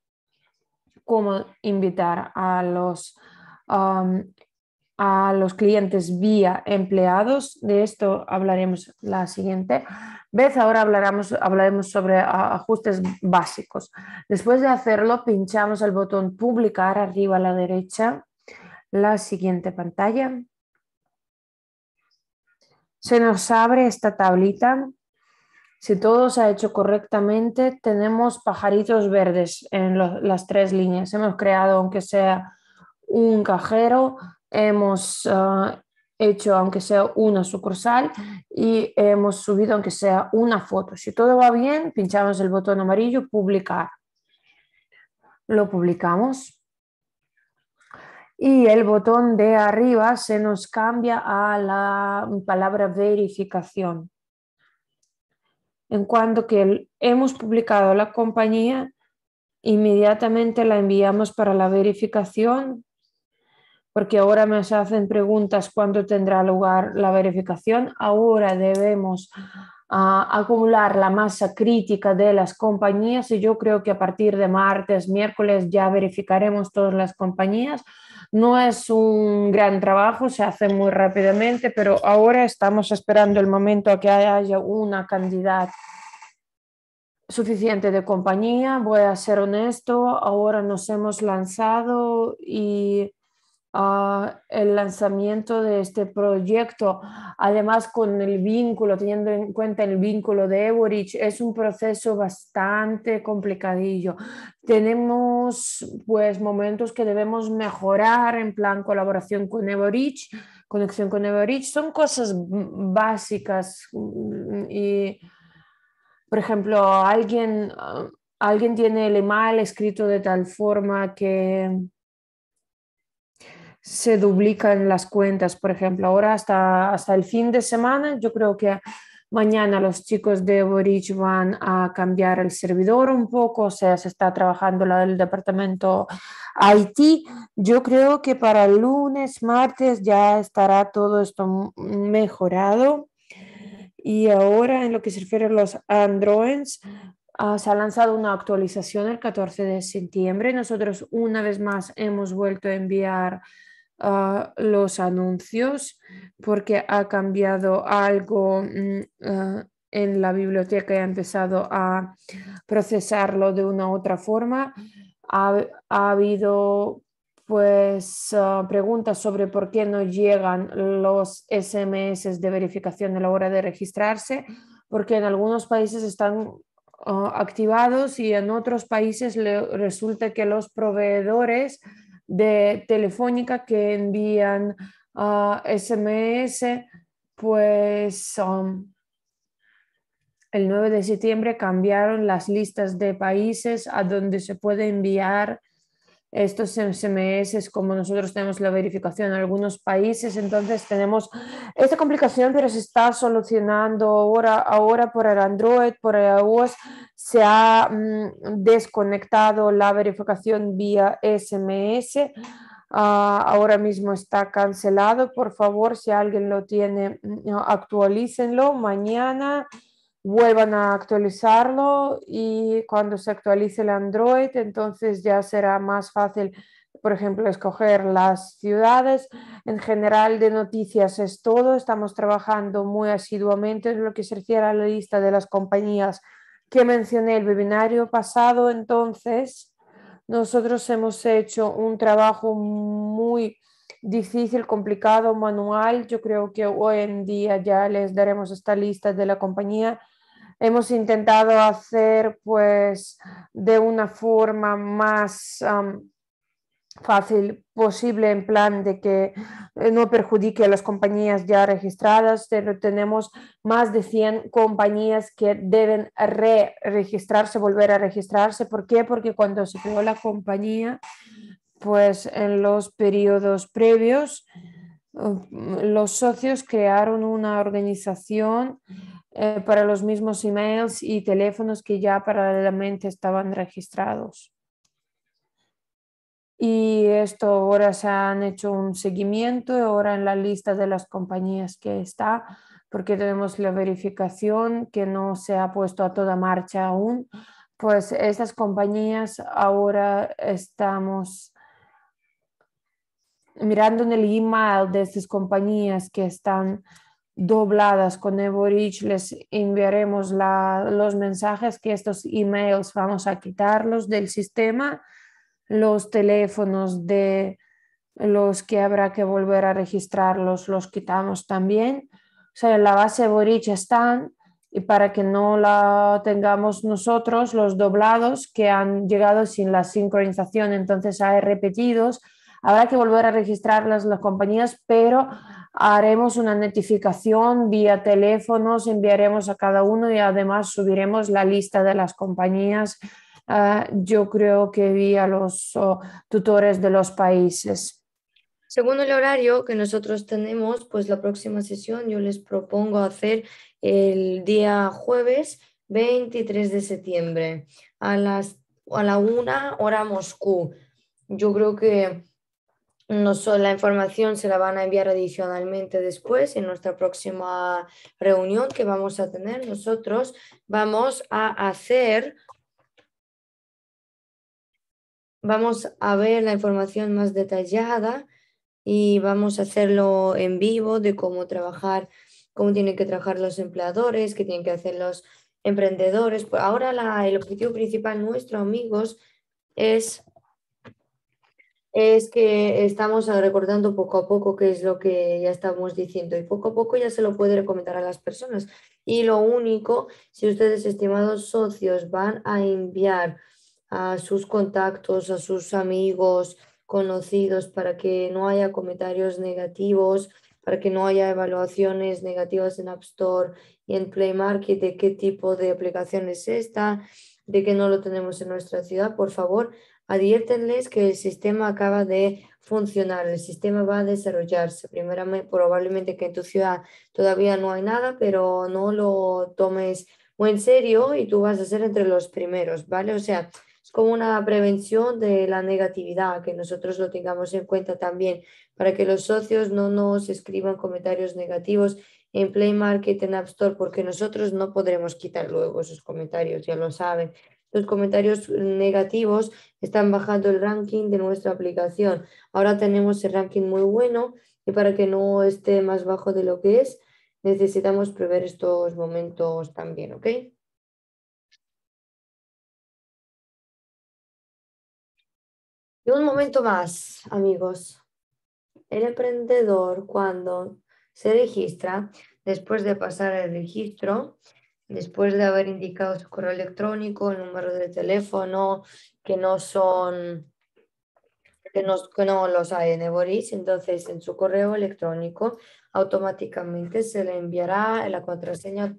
cómo invitar a los, um, a los clientes vía empleados. De esto hablaremos la siguiente vez. Ahora hablaremos, hablaremos sobre ah, ajustes básicos. Después de hacerlo, pinchamos el botón publicar arriba a la derecha. La siguiente pantalla. Se nos abre esta tablita si todo se ha hecho correctamente, tenemos pajaritos verdes en las tres líneas. Hemos creado, aunque sea un cajero, hemos ah, hecho, aunque sea una sucursal, y hemos subido, aunque sea una foto. Si todo va bien, pinchamos el botón amarillo, publicar. Lo publicamos. Y el botón de arriba se nos cambia a la palabra verificación en cuanto que hemos publicado la compañía, inmediatamente la enviamos para la verificación, porque ahora nos hacen preguntas cuándo tendrá lugar la verificación. Ahora debemos ah, acumular la masa crítica de las compañías y yo creo que a partir de martes, miércoles ya verificaremos todas las compañías no es un gran trabajo, se hace muy rápidamente, pero ahora estamos esperando el momento a que haya una cantidad suficiente de compañía. Voy a ser honesto, ahora nos hemos lanzado y Ah, el lanzamiento de este proyecto, además con el vínculo, teniendo en cuenta el vínculo de Eborich, es un proceso bastante complicadillo. Tenemos pues momentos que debemos mejorar en plan colaboración con Eborich, conexión con Eborich, son cosas básicas mm, y por ejemplo, alguien, ah, alguien tiene el email escrito de tal forma que se duplican las cuentas. Por ejemplo, ahora hasta, hasta el fin de semana, yo creo que mañana los chicos de Boric van a cambiar el servidor un poco, o sea, se está trabajando la del departamento IT Yo creo que para el lunes, martes ya estará todo esto mejorado. Y ahora en lo que se refiere a los Androids, ah, se ha lanzado una actualización el 14 de septiembre. Nosotros una vez más hemos vuelto a enviar los anuncios porque ha cambiado algo mm, ah, en la biblioteca y ha empezado a procesarlo de una u otra forma. Ha, habido pues ah, preguntas sobre por qué no llegan los SMS de verificación a la hora de registrarse, porque en algunos países están ah, activados y en otros países resulta que los proveedores de telefónica que envían SMS, pues um, el 9 de septiembre cambiaron las listas de países a donde se puede enviar estos SMS, como nosotros tenemos la verificación en algunos países, entonces tenemos esta complicación, pero se está solucionando ahora, ahora por el Android, por el iOS, se ha mm, desconectado la verificación vía SMS. Ah, ahora mismo está cancelado. Por favor, si alguien lo tiene, mm, actualícenlo mañana vuelvan a actualizarlo y cuando se actualice el Android, entonces ya será más fácil, por ejemplo, escoger las ciudades. En general de noticias es todo. Estamos trabajando muy asiduamente en lo que se refiere a la lista de las compañías que mencioné el webinario pasado. Entonces, nosotros hemos hecho un trabajo muy difícil, complicado, manual. Yo creo que hoy en día ya les daremos esta lista de la compañía hemos intentado hacer pues de una forma más fácil posible en plan de que eh, no perjudique a las compañías ya registradas, pero tenemos más de 100 compañías que deben re-registrarse, volver a registrarse. ¿Por qué? Porque cuando se creó la compañía, pues en los periodos previos, los socios crearon una organización eh, para los mismos emails y teléfonos que ya paralelamente estaban registrados. Y esto ahora se han hecho un seguimiento, ahora en la lista de las compañías que está, porque tenemos la verificación que no se ha puesto a toda marcha aún, pues estas compañías ahora estamos mirando en el email de estas compañías que están dobladas con Evorich, les enviaremos los mensajes que estos emails vamos a quitarlos del sistema, los teléfonos de los que habrá que volver a registrarlos, los quitamos también. O sea, en la base Eborich están y para que no la tengamos nosotros, los doblados que han llegado sin la sincronización, entonces hay repetidos Habrá que volver a registrarlas las compañías, pero haremos una notificación vía teléfonos, enviaremos a cada uno y además subiremos la lista de las compañías, ah, yo creo que vía los oh, tutores de los países. Según el horario que nosotros tenemos, pues la próxima sesión yo les propongo hacer el día jueves 23 de septiembre a las a la una hora Moscú. Yo creo que solo la información se la van a enviar adicionalmente después en nuestra próxima reunión que vamos a tener. Nosotros vamos a hacer, vamos a ver la información más detallada y vamos a hacerlo en vivo de cómo trabajar, cómo tienen que trabajar los empleadores, qué tienen que hacer los emprendedores. Pues ahora la, el objetivo principal nuestro, amigos, es es que estamos recordando poco a poco qué es lo que ya estamos diciendo y poco a poco ya se lo puede recomendar a las personas. Y lo único, si ustedes, estimados socios, van a enviar a sus contactos, a sus amigos, conocidos, para que no haya comentarios negativos, para que no haya evaluaciones negativas en App Store y en Play Market de qué tipo de aplicación es esta, de que no lo tenemos en nuestra ciudad, por favor, Adviértenles que el sistema acaba de funcionar, el sistema va a desarrollarse. Primeramente, probablemente que en tu ciudad todavía no hay nada, pero no lo tomes muy en serio y tú vas a ser entre los primeros, ¿vale? O sea, es como una prevención de la negatividad, que nosotros lo tengamos en cuenta también, para que los socios no nos escriban comentarios negativos en Play Market, en App Store, porque nosotros no podremos quitar luego esos comentarios, ya lo saben los comentarios negativos están bajando el ranking de nuestra aplicación. Ahora tenemos el ranking muy bueno y para que no esté más bajo de lo que es, necesitamos prever estos momentos también, ¿ok? Y un momento más, amigos. El emprendedor cuando se registra, después de pasar el registro, después de haber indicado su correo electrónico, el número de teléfono, que no son, que no, los hay en Eboris, entonces en su correo electrónico automáticamente se le enviará la contraseña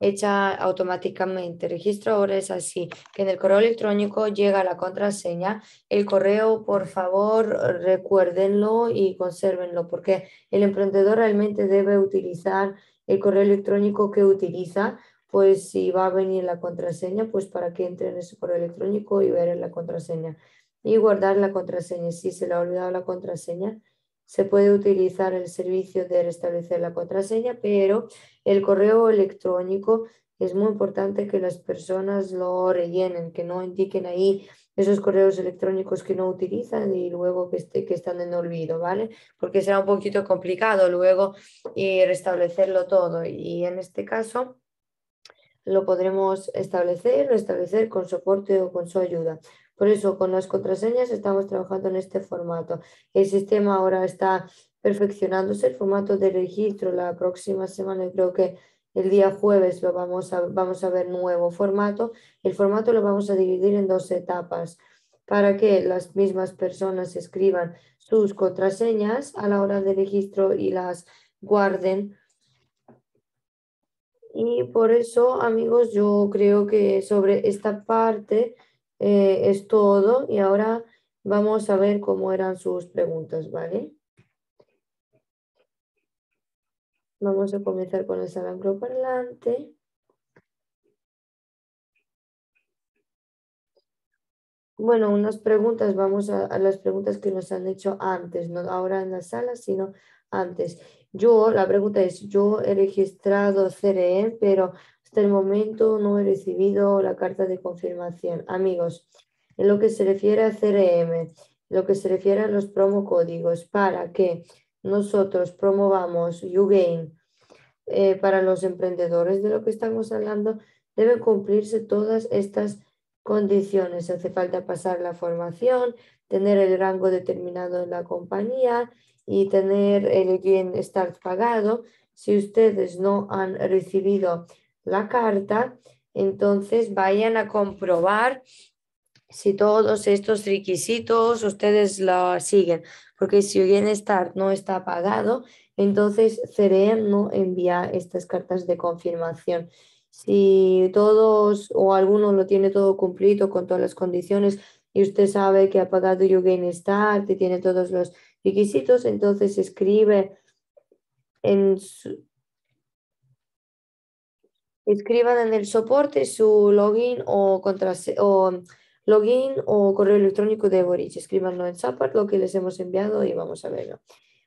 hecha automáticamente. Registro ahora es así, que en el correo electrónico llega la contraseña. El correo, por favor, recuérdenlo y consérvenlo, porque el emprendedor realmente debe utilizar el correo electrónico que utiliza pues si va a venir la contraseña, pues para que entre en ese correo electrónico y ver la contraseña. Y guardar la contraseña. Si se le ha olvidado la contraseña, se puede utilizar el servicio de restablecer la contraseña, pero el correo electrónico es muy importante que las personas lo rellenen, que no indiquen ahí esos correos electrónicos que no utilizan y luego que, esté que están en olvido, ¿vale? Porque será un poquito complicado luego y eh, restablecerlo todo. Y en este caso, lo podremos establecer, establecer con soporte o con su ayuda. Por eso, con las contraseñas estamos trabajando en este formato. El sistema ahora está perfeccionándose, el formato de registro la próxima semana, creo que el día jueves lo vamos a, vamos a ver nuevo formato. El formato lo vamos a dividir en dos etapas para que las mismas personas escriban sus contraseñas a la hora de registro y las guarden y por eso, amigos, yo creo que sobre esta parte eh, es todo. Y ahora vamos a ver cómo eran sus preguntas, ¿vale? Vamos a comenzar con el salangro parlante. Bueno, unas preguntas, vamos a, las preguntas que nos han hecho antes, no ahora en la sala, sino antes. Yo, la pregunta es, yo he registrado CRM, e, pero hasta el momento no he recibido la carta de confirmación. Amigos, en lo que se refiere a CRM, e lo que se refiere a los promocódigos para que nosotros promovamos YouGain eh, para los emprendedores de lo que estamos hablando, deben cumplirse todas estas condiciones. Hace falta pasar la formación, tener el rango determinado en la compañía y tener el bienestar pagado. Si ustedes no han recibido la carta, entonces vayan a comprobar si todos estos requisitos ustedes lo siguen, porque si el bienestar no está pagado, entonces CEREN no envía estas cartas de confirmación. Si todos o alguno lo tiene todo cumplido con todas las condiciones, y usted sabe que ha pagado Start y tiene todos los requisitos, entonces escribe en escriban en el soporte su login o, o login o correo electrónico de Boric. Escríbanlo en Zapart, lo que les hemos enviado y vamos a verlo.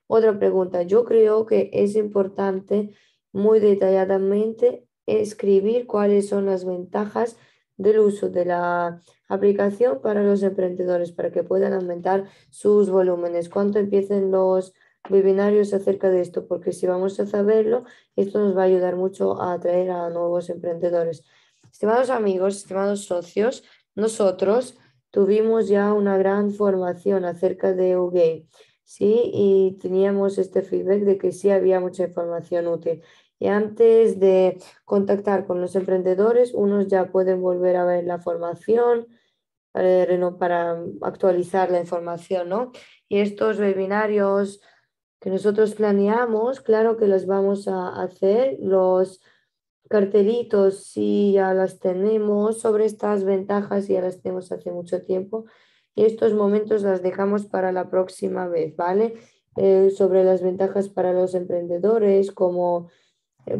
Otra pregunta. Yo creo que es importante muy detalladamente escribir cuáles son las ventajas del uso de la aplicación para los emprendedores para que puedan aumentar sus volúmenes. ¿Cuánto empiecen los webinarios acerca de esto? Porque si vamos a saberlo, esto nos va a ayudar mucho a atraer a nuevos emprendedores. Estimados amigos, estimados socios, nosotros tuvimos ya una gran formación acerca de UGAY, ¿sí? Y teníamos este feedback de que sí había mucha información útil. Y antes de contactar con los emprendedores, unos ya pueden volver a ver la formación para actualizar la información, ¿no? Y estos webinarios que nosotros planeamos, claro que los vamos a hacer, los cartelitos sí ya las tenemos, sobre estas ventajas ya las tenemos hace mucho tiempo y estos momentos las dejamos para la próxima vez, ¿vale? Eh, sobre las ventajas para los emprendedores, como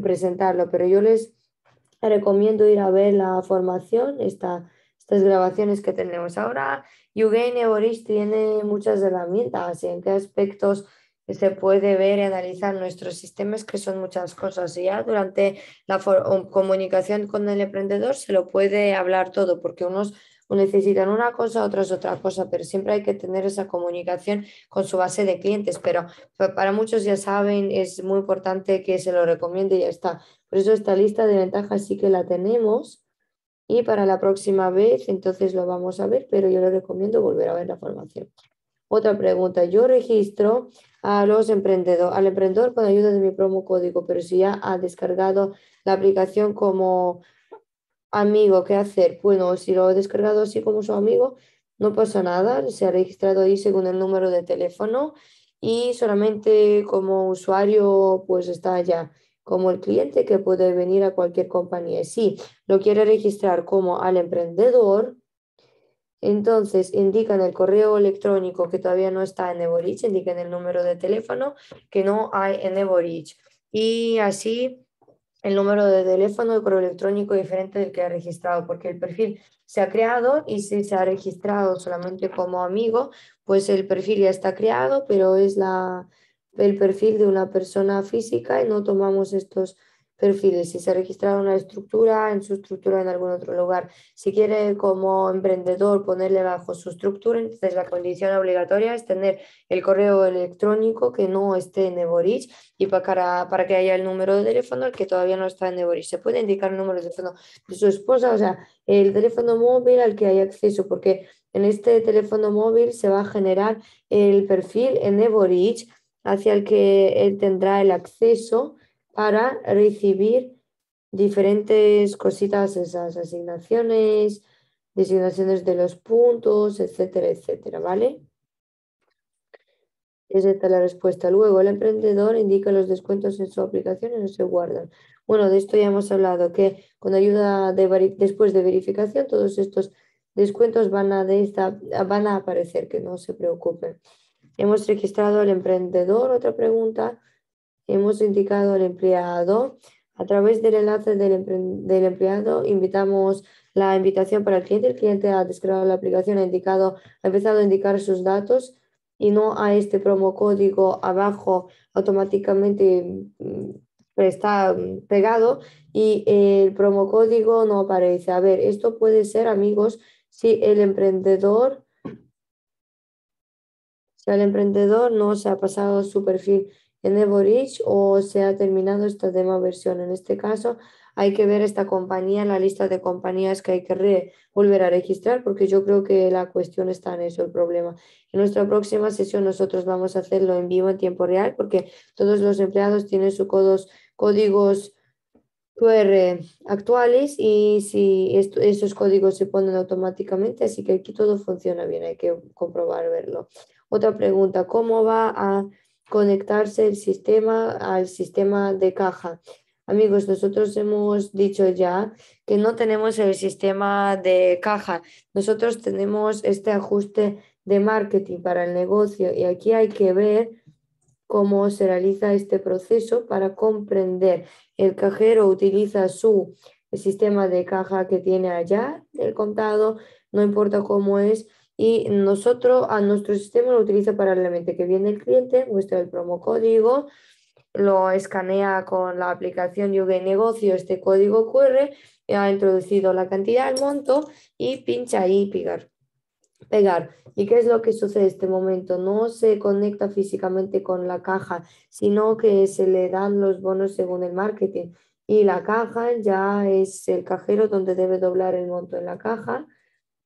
presentarlo, pero yo les recomiendo ir a ver la formación, estas grabaciones que tenemos ahora. Eugene Boris tiene muchas herramientas y en qué aspectos se puede ver y analizar nuestros sistemas, que son muchas cosas. Y ya durante la comunicación con el emprendedor se lo puede hablar todo, porque unos necesitan una cosa, otras otra cosa, pero siempre hay que tener esa comunicación con su base de clientes, pero pues, para muchos ya saben, es muy importante que se lo recomiende y ya está. Por eso esta lista de ventajas sí que la tenemos y para la próxima vez entonces lo vamos a ver, pero yo le recomiendo volver a ver la formación. Otra pregunta, yo registro a los emprendedores, al emprendedor con ayuda de mi promo código, pero si ya ha descargado la aplicación como amigo, ¿qué hacer? Bueno, si lo he descargado así como su amigo, no pasa nada, se ha registrado ahí según el número de teléfono y solamente como usuario pues está ya como el cliente que puede venir a cualquier compañía. Si lo quiere registrar como al emprendedor, entonces indican el correo electrónico que todavía no está en Eborich, indican el número de teléfono que no hay en Eborich. Y así el número de teléfono y correo electrónico diferente del que ha registrado, porque el perfil se ha creado y si se ha registrado solamente como amigo, pues el perfil ya está creado, pero es la, el perfil de una persona física y no tomamos estos perfiles, si se registra una estructura, en su estructura en algún otro lugar. Si quiere como emprendedor ponerle bajo su estructura, entonces la condición obligatoria es tener el correo electrónico que no esté en Eborich y para, para que haya el número de teléfono el que todavía no está en Eborich. Se puede indicar el número de teléfono de su esposa, o sea, el teléfono móvil al que hay acceso, porque en este teléfono móvil se va a generar el perfil en Eborich hacia el que él tendrá el acceso para recibir diferentes cositas, esas asignaciones, designaciones de los puntos, etcétera, etcétera, ¿vale? Es esta la respuesta. Luego, el emprendedor indica los descuentos en su aplicación y no se guardan. Bueno, de esto ya hemos hablado, que con ayuda después de verificación, todos estos descuentos van a, van a aparecer, que no se preocupen. Hemos registrado al emprendedor. Otra pregunta hemos indicado al empleado. A través del enlace del, empleado invitamos la invitación para el cliente. El cliente ha descargado la aplicación, ha, indicado, ha empezado a indicar sus datos y no a este promocódigo abajo automáticamente mm, está mm, pegado y el promocódigo no aparece. A ver, esto puede ser, amigos, si el emprendedor, si emprendedor no se ha pasado su perfil en Eborich o se ha terminado esta demo versión. En este caso, hay que ver esta compañía, en la lista de compañías que hay que volver a registrar, porque yo creo que la cuestión está en eso, el problema. En nuestra próxima sesión nosotros vamos a hacerlo en vivo en tiempo real, porque todos los empleados tienen sus códigos QR actuales y si esos códigos se ponen automáticamente, así que aquí todo funciona bien, hay que comprobar, verlo. Otra pregunta, ¿cómo va a conectarse el sistema al sistema de caja. Amigos, nosotros hemos dicho ya que no tenemos el sistema de caja. Nosotros tenemos este ajuste de marketing para el negocio y aquí hay que ver cómo se realiza este proceso para comprender. El cajero utiliza su sistema de caja que tiene allá el contado, no importa cómo es, y nosotros a nuestro sistema lo utiliza paralelamente que viene el cliente, muestra el promocódigo, lo escanea con la aplicación de Negocio, este código QR, ha introducido la cantidad, el monto y pincha ahí pegar. Pegar. ¿Y qué es lo que sucede en este momento? No se conecta físicamente con la caja, sino que se le dan los bonos según el marketing. Y la caja ya es el cajero donde debe doblar el monto en la caja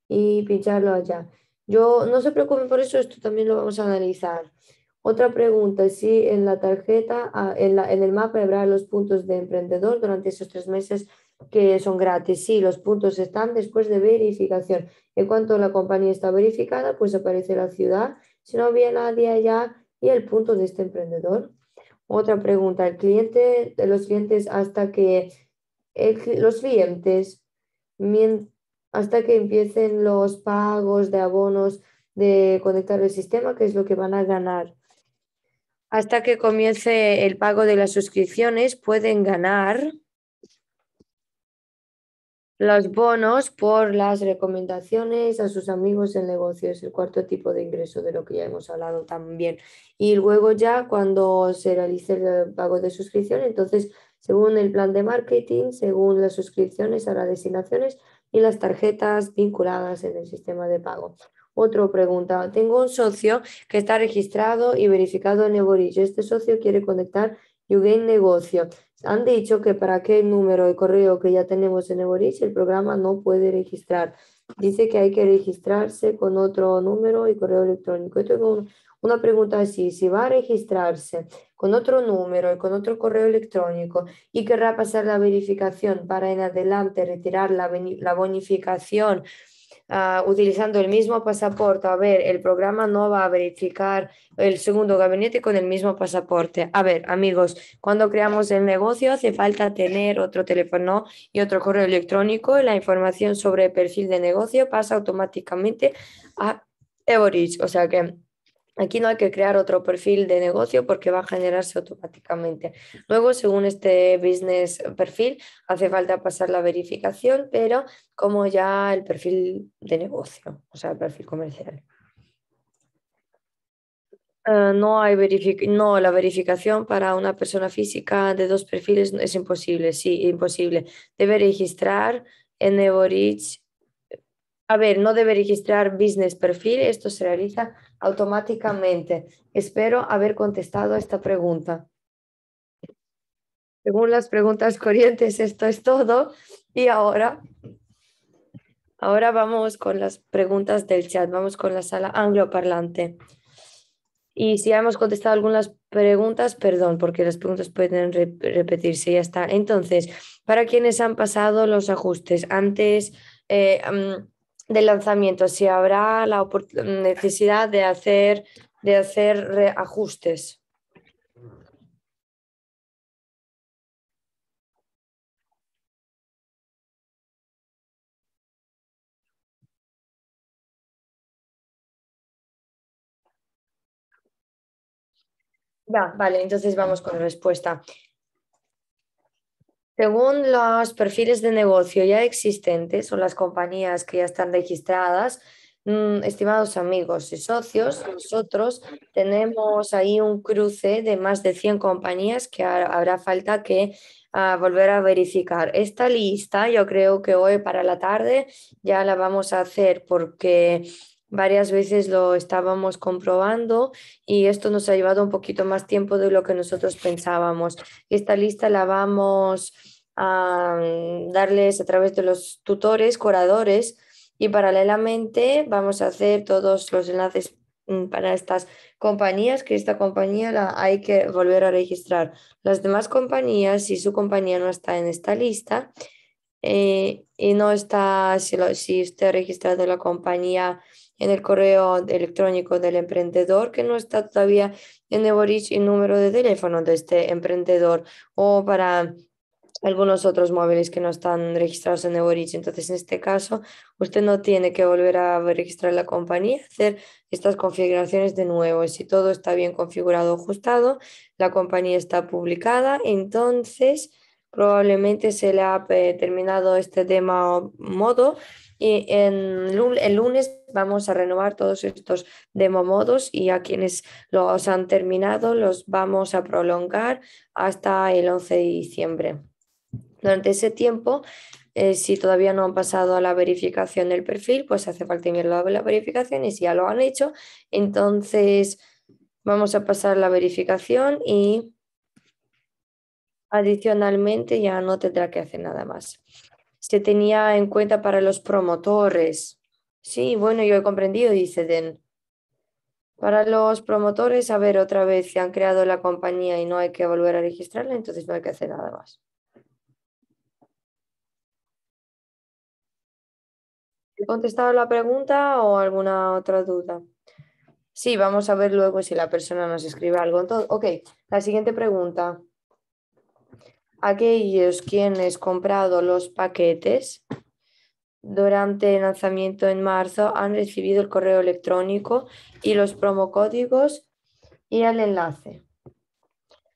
y pincharlo allá. Yo no se preocupen por eso, esto también lo vamos a analizar. Otra pregunta, si en la tarjeta, ah, en, el mapa habrá los puntos de emprendedor durante esos tres meses que son gratis. Sí, los puntos están después de verificación. En cuanto la compañía está verificada, pues aparece la ciudad, si no había nadie allá y el punto de este emprendedor. Otra pregunta, el cliente, de los clientes hasta que los clientes, mientras hasta que empiecen los pagos de abonos de conectar el sistema, que es lo que van a ganar. Hasta que comience el pago de las suscripciones, pueden ganar los bonos por las recomendaciones a sus amigos en negocios, el cuarto tipo de ingreso de lo que ya hemos hablado también. Y luego ya cuando se realice el pago de suscripción, entonces según el plan de marketing, según las suscripciones a las destinaciones, y las tarjetas vinculadas en el sistema de pago. Otra pregunta, tengo un socio que está registrado y verificado en Eborich. Este socio quiere conectar YouGain Negocio. Han dicho que para qué número y correo que ya tenemos en Eborich, el programa no puede registrar. Dice que hay que registrarse con otro número y correo electrónico. Yo tengo una pregunta así, si va a registrarse con otro número y con otro correo electrónico y querrá pasar la verificación para en adelante retirar la, bonificación ah, utilizando el mismo pasaporte. A ver, el programa no va a verificar el segundo gabinete con el mismo pasaporte. A ver, amigos, cuando creamos el negocio hace falta tener otro teléfono y otro correo electrónico. y La información sobre el perfil de negocio pasa automáticamente a Everidge. O sea que Aquí no hay que crear otro perfil de negocio porque va a generarse automáticamente. Luego, según este business perfil, hace falta pasar la verificación, pero como ya el perfil de negocio, o sea, el perfil comercial. Eh, no hay no la verificación para una persona física de dos perfiles es imposible, sí, imposible. Debe registrar en Eborich. A ver, no debe registrar business perfil, esto se realiza automáticamente. Espero haber contestado esta pregunta. Según las preguntas corrientes, esto es todo. Y ahora, ahora vamos con las preguntas del chat, vamos con la sala angloparlante. Y si hemos contestado algunas preguntas, perdón, porque las preguntas pueden repetirse, ya está. Entonces, para quienes han pasado los ajustes antes, eh, mm, de lanzamiento, si habrá la necesidad de hacer, de hacer reajustes. vale, entonces vamos con respuesta. Según los perfiles de negocio ya existentes o las compañías que ya están registradas, mm, estimados amigos y socios, nosotros tenemos ahí un cruce de más de 100 compañías que habrá falta que ah, volver a verificar. Esta lista yo creo que hoy para la tarde ya la vamos a hacer porque Varias veces lo estábamos comprobando y esto nos ha llevado un poquito más tiempo de lo que nosotros pensábamos. Esta lista la vamos a mm, darles a través de los tutores, curadores y paralelamente vamos a hacer todos los enlaces mm, para estas compañías, que esta compañía la hay que volver a registrar. Las demás compañías, si su compañía no está en esta lista eh, y no está, si, lo, si registrado la compañía en el correo electrónico del emprendedor que no está todavía en Eborich y número de teléfono de este emprendedor o para algunos otros móviles que no están registrados en Eborich. Entonces, en este caso, usted no tiene que volver a registrar la compañía, hacer estas configuraciones de nuevo. Si todo está bien configurado o ajustado, la compañía está publicada, entonces probablemente se le ha eh, terminado este tema modo y en el lunes vamos a renovar todos estos modos y a quienes los han terminado los vamos a prolongar hasta el 11 de diciembre. Durante ese tiempo eh, si todavía no han pasado a la verificación del perfil, pues hace falta enviarlo a la verificación y si ya lo han hecho, entonces vamos a pasar la verificación y adicionalmente ya no tendrá que hacer nada más. Se tenía en cuenta para los promotores Sí, bueno, yo he comprendido, dice Den. Para los promotores, a ver, otra vez, si han creado la compañía y no hay que volver a registrarla, entonces no hay que hacer nada más. ¿He contestado la pregunta o alguna otra duda? Sí, vamos a ver luego si la persona nos escribe algo. ok, la siguiente pregunta. Aquellos quienes comprado los paquetes durante el lanzamiento en marzo han recibido el correo electrónico y los promocódigos y el enlace,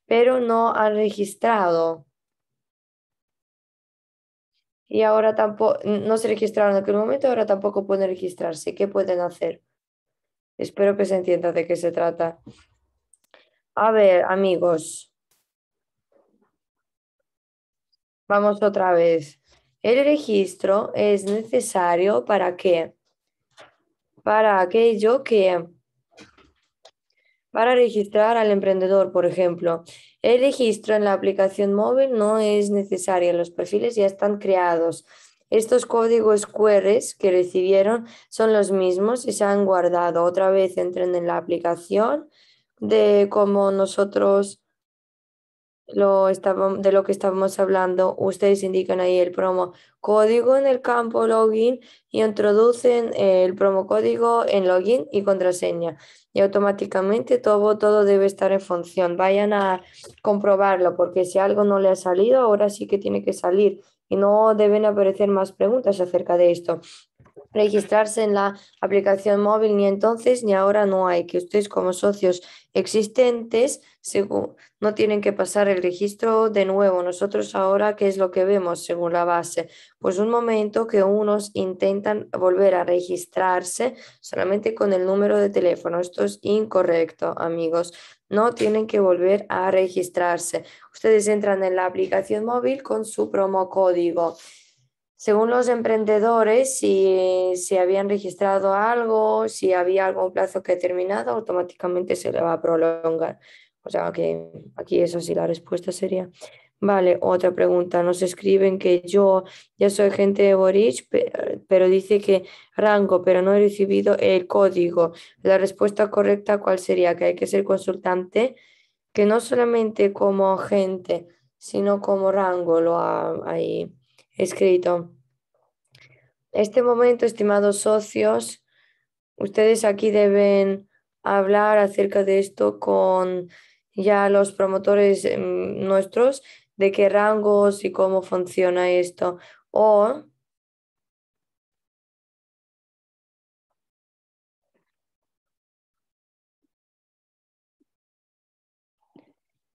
pero no han registrado. Y ahora tampoco, no se registraron en aquel momento, ahora tampoco pueden registrarse. ¿Qué pueden hacer? Espero que se entienda de qué se trata. A ver, amigos. Vamos otra vez. El registro es necesario para que, para aquello que, para registrar al emprendedor, por ejemplo. El registro en la aplicación móvil no es necesario, los perfiles ya están creados. Estos códigos QR que recibieron son los mismos y se han guardado. Otra vez entren en la aplicación de como nosotros de lo que estábamos hablando, ustedes indican ahí el promo código en el campo login y introducen eh, el promo código en login y contraseña. Y automáticamente todo, todo debe estar en función. Vayan a comprobarlo porque si algo no le ha salido, ahora sí que tiene que salir. Y no deben aparecer más preguntas acerca de esto registrarse en la aplicación móvil ni entonces ni ahora no hay, que ustedes como socios existentes según, no tienen que pasar el registro de nuevo. Nosotros ahora, ¿qué es lo que vemos según la base? Pues un momento que unos intentan volver a registrarse solamente con el número de teléfono. Esto es incorrecto, amigos. No tienen que volver a registrarse. Ustedes entran en la aplicación móvil con su promo código según los emprendedores, si, se habían registrado algo, si había algún plazo que he terminado, automáticamente se le va a prolongar. O sea que aquí es sí la respuesta sería. Vale, otra pregunta. Nos escriben que yo ya soy agente de Boric, pero dice que rango, pero no he recibido el código. La respuesta correcta, ¿cuál sería? Que hay que ser consultante, que no solamente como agente, sino como rango lo hay escrito. Este momento, estimados socios, ustedes aquí deben hablar acerca de esto con ya los promotores em, nuestros, de qué rangos y cómo funciona esto. O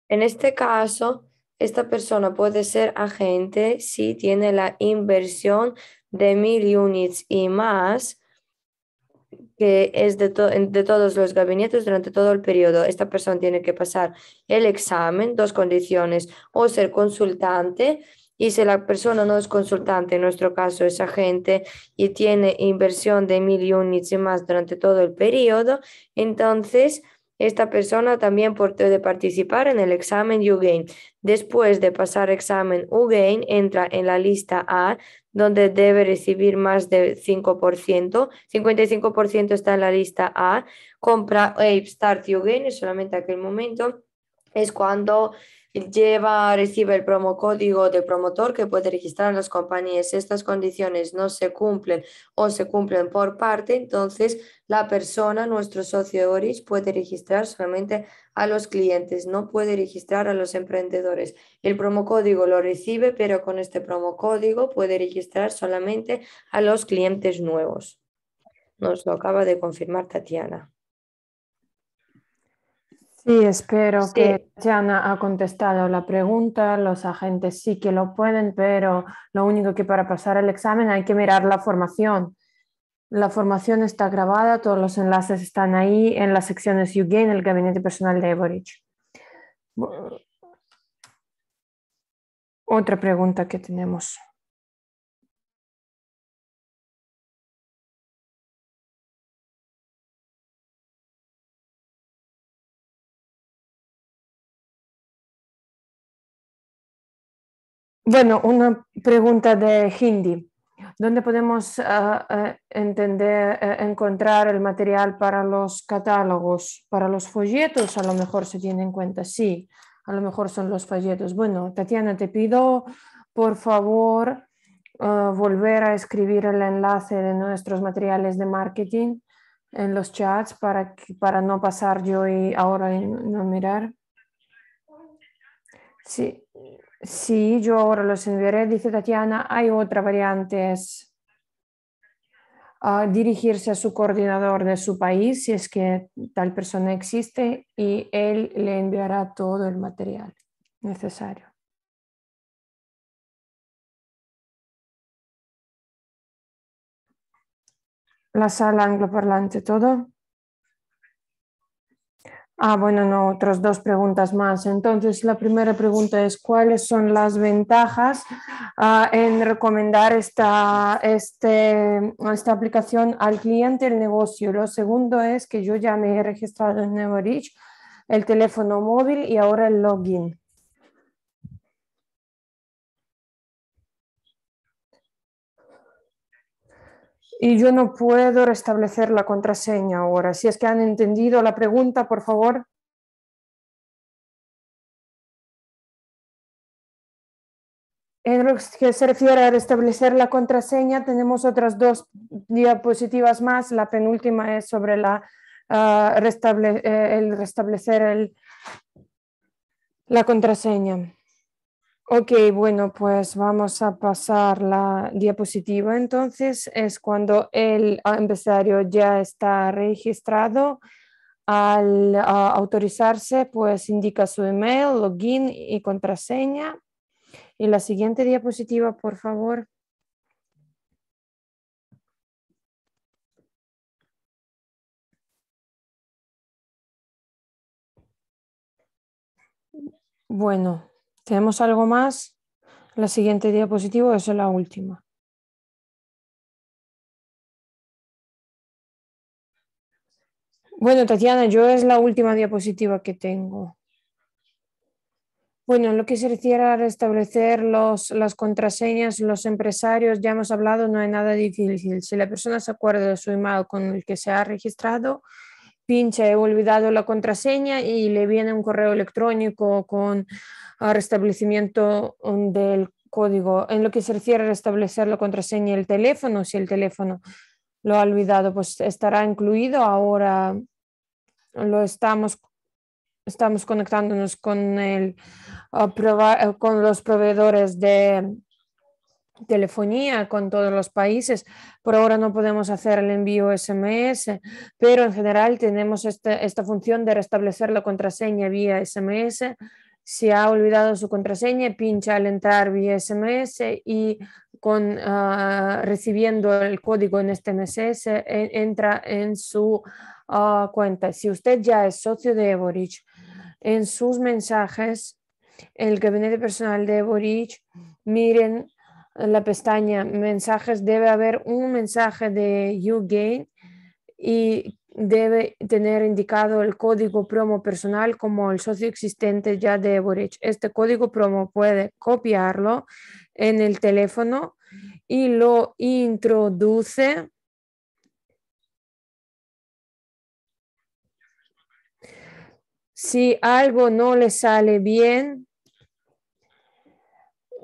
en este caso, esta persona puede ser agente si tiene la inversión de mil units y más, que es de, todos los gabinetes durante todo el periodo. Esta persona tiene que pasar el examen, dos condiciones, o ser consultante. Y si la persona no es consultante, en nuestro caso es agente y tiene inversión de mil units y más durante todo el periodo, entonces esta persona también puede participar en el examen UGAIN. Después de pasar examen UGAIN, entra en la lista A, donde debe recibir más de 5%. 55% está en la lista A. Compra Ape eh, Start UGAIN, es solamente aquel momento. Es cuando lleva, recibe el promocódigo de promotor que puede registrar las compañías. Si estas condiciones no se cumplen o se cumplen por parte, entonces la persona, nuestro socio Oris, puede registrar solamente a los clientes, no puede registrar a los emprendedores. El promocódigo lo recibe, pero con este promocódigo puede registrar solamente a los clientes nuevos. Nos lo acaba de confirmar Tatiana. Sí, espero que Jana ha contestado la pregunta. Los agentes sí que lo pueden, pero lo único que para pasar el examen hay que mirar la formación. La formación está grabada, todos los enlaces están ahí en las secciones en el gabinete personal de Eborich. Otra pregunta que tenemos. Bueno, una pregunta de Hindi. ¿Dónde podemos eh, eh, entender, eh, encontrar el material para los catálogos? Para los folletos, a lo mejor se tiene en cuenta, sí, a lo mejor son los folletos. Bueno, Tatiana, te pido, por favor, volver a escribir el enlace de nuestros materiales de marketing en los chats para, para no pasar yo y ahora no mirar. Sí, Sí, yo ahora los enviaré, dice Tatiana. Hay otra variante, es ah, dirigirse a su coordinador de su país, si es que tal persona existe, y él le enviará todo el material necesario. La sala angloparlante, todo. Ah, bueno, no, otras dos preguntas más. Entonces, la primera pregunta es, ¿cuáles son las ventajas ah, en recomendar esta, este, esta aplicación al cliente el negocio? Lo segundo es que yo ya me he registrado en NeoReach, el teléfono móvil y ahora el login. y yo no puedo restablecer la contraseña ahora. Si es que han entendido la pregunta, por favor. En lo que se refiere a restablecer la contraseña, tenemos otras dos diapositivas más. La penúltima es sobre ah, eh, el restablecer la contraseña. Ok, bueno, pues vamos a pasar la diapositiva. Entonces es cuando el empresario ya está registrado. Al uh, autorizarse, pues indica su email, login y contraseña. Y la siguiente diapositiva, por favor. Bueno, ¿Tenemos algo más? La siguiente diapositiva es la última. Bueno, Tatiana, yo es la última diapositiva que tengo. Bueno, lo que se refiere a restablecer los, las contraseñas, los empresarios, ya hemos hablado, no hay nada difícil. Si la persona se acuerda de su email con el que se ha registrado, pincha he olvidado la contraseña y le viene un correo electrónico con ah, restablecimiento um, del código. En lo que se refiere a restablecer la contraseña y el teléfono, si el teléfono lo ha olvidado, pues estará incluido. Ahora lo estamos, estamos conectándonos con, el, ah, con los proveedores de telefonía con todos los países. Por ahora no podemos hacer el envío SMS, pero en general tenemos este, esta, función de restablecer la contraseña vía SMS. Si ha olvidado su contraseña, pincha al entrar vía SMS y con, ah, recibiendo el código en este MSS e, entra en su ah, cuenta. Si usted ya es socio de Evorich en sus mensajes, el gabinete personal de Evorich miren en la pestaña mensajes debe haber un mensaje de YouGain y debe tener indicado el código promo personal como el socio existente ya de Borich. Este código promo puede copiarlo en el teléfono y lo introduce si algo no le sale bien,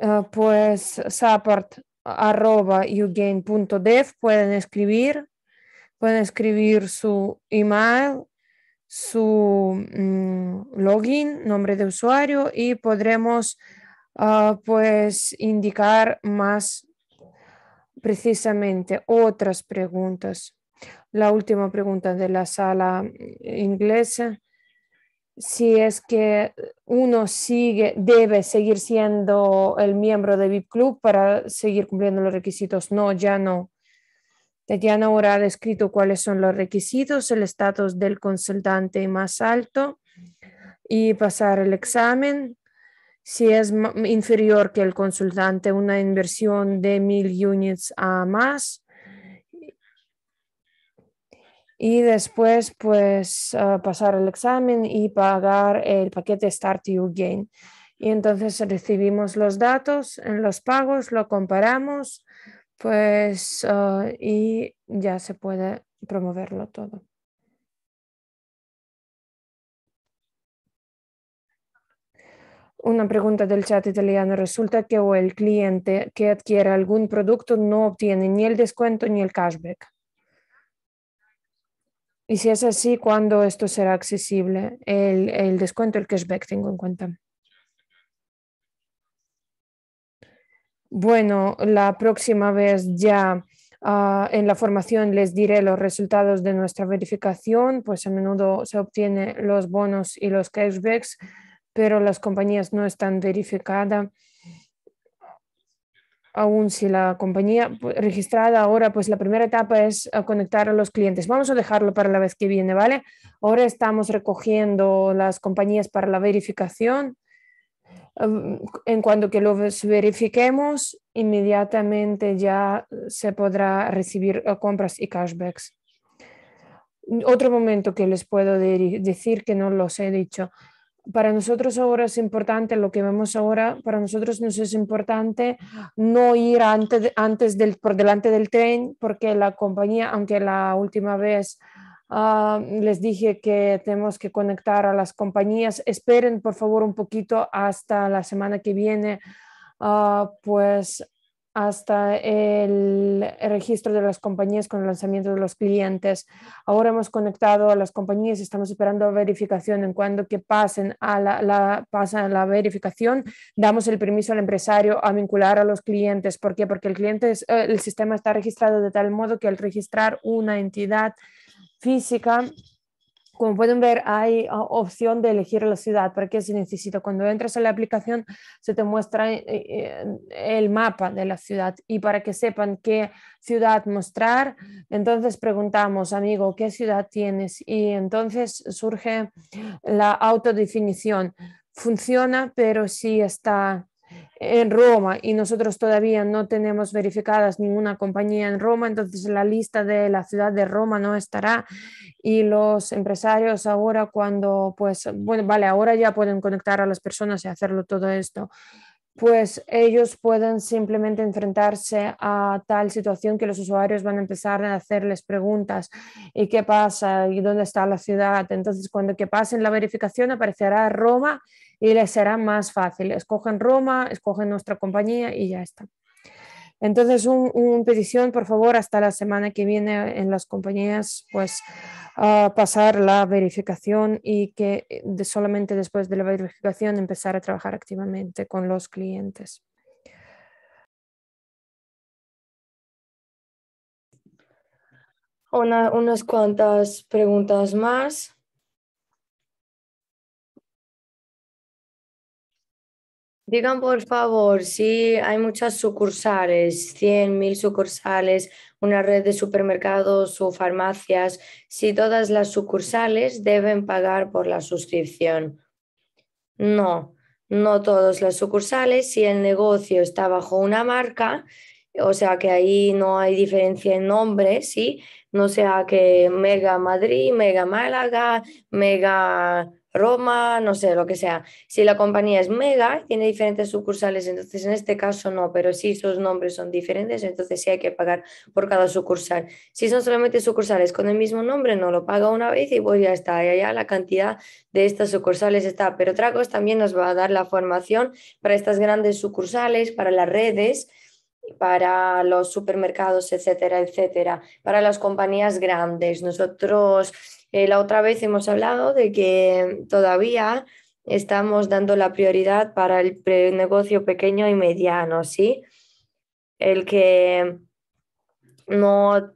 Ah, pues support@ugain.dev pueden escribir, pueden escribir su email, su mm, login, nombre de usuario y podremos ah, pues indicar más precisamente otras preguntas. La última pregunta de la sala inglesa si es que uno sigue, debe seguir siendo el miembro de VIP Club para seguir cumpliendo los requisitos. No, ya no. Tatiana ahora ha descrito cuáles son los requisitos, el estatus del consultante más alto y pasar el examen. Si es inferior que el consultante, una inversión de mil units a más y después pues ah, pasar el examen y pagar el paquete Start You Gain. Y entonces recibimos los datos en los pagos, lo comparamos, pues ah, y ya se puede promoverlo todo. Una pregunta del chat italiano. Resulta que el cliente que adquiere algún producto no obtiene ni el descuento ni el cashback. Y si es así, ¿cuándo esto será accesible? El, descuento, el cashback, tengo en cuenta. Bueno, la próxima vez ya ah, en la formación les diré los resultados de nuestra verificación, pues a menudo se obtienen los bonos y los cashbacks, pero las compañías no están verificadas aún si la compañía pues, registrada ahora, pues la primera etapa es eh, conectar a los clientes. Vamos a dejarlo para la vez que viene, ¿vale? Ahora estamos recogiendo las compañías para la verificación. Em, en cuanto que lo verifiquemos, inmediatamente ya se podrá recibir eh, compras y cashbacks. Otro momento que les puedo decir que no los he dicho para nosotros ahora es importante lo que vemos ahora, para nosotros nos es importante no ir antes, antes del, por delante del tren, porque la compañía, aunque la última vez ah, les dije que tenemos que conectar a las compañías, esperen por favor un poquito hasta la semana que viene, ah, pues hasta el registro de las compañías con el lanzamiento de los clientes. Ahora hemos conectado a las compañías, estamos esperando verificación. En cuanto que pasen a la, pasan la verificación, damos el permiso al empresario a vincular a los clientes. ¿Por qué? Porque el, cliente eh, el sistema está registrado de tal modo que al registrar una entidad física, como pueden ver, hay ah, opción de elegir la ciudad, porque si necesito, cuando entras a la aplicación, se te muestra eh, eh, el mapa de la ciudad. Y para que sepan qué ciudad mostrar, entonces preguntamos, amigo, ¿qué ciudad tienes? Y entonces surge la autodefinición. Funciona, pero si sí está en Roma y nosotros todavía no tenemos verificadas ninguna compañía en Roma, entonces la lista de la ciudad de Roma no estará y los empresarios ahora cuando, pues, bueno, vale, ahora ya pueden conectar a las personas y hacerlo todo esto, pues ellos pueden simplemente enfrentarse a tal situación que los usuarios van a empezar a hacerles preguntas y qué pasa y dónde está la ciudad. Entonces, cuando que pasen la verificación aparecerá Roma y les será más fácil. Escogen Roma, escogen nuestra compañía y ya está. Entonces, una petición, por favor, hasta la semana que viene en las compañías, pues pasar la verificación y que eh, solamente después de la verificación empezar a trabajar activamente con los clientes. unas cuantas preguntas más. Digan, por favor, si hay muchas sucursales, 100.000 sucursales, una red de supermercados o farmacias, si todas las sucursales deben pagar por la suscripción. No, no todas las sucursales. Si el negocio está bajo una marca, o sea que ahí no hay diferencia en nombre, ¿sí? No sea que Mega Madrid, Mega Málaga, Mega Roma, no sé, lo que sea. Si la compañía es mega, tiene diferentes sucursales, entonces en este caso no, pero si sus nombres son diferentes, entonces sí hay que pagar por cada sucursal. Si son solamente sucursales con el mismo nombre, no lo paga una vez y pues ya está, ya, la cantidad de estas sucursales está. Pero Tragos también nos va a dar la formación para estas grandes sucursales, para las redes para los supermercados, etcétera, etcétera, para las compañías grandes. Nosotros eh, la otra vez hemos hablado de que todavía estamos dando la prioridad para el negocio pequeño y mediano, ¿sí? El que no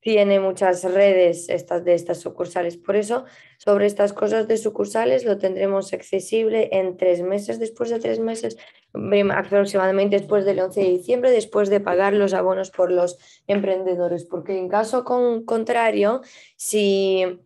tiene muchas redes estas, de estas sucursales. Por eso, sobre estas cosas de sucursales lo tendremos accesible en tres meses, después de tres meses, mm, aproximadamente después del 11 de diciembre, después de pagar los abonos por los emprendedores. Porque en caso contrario, si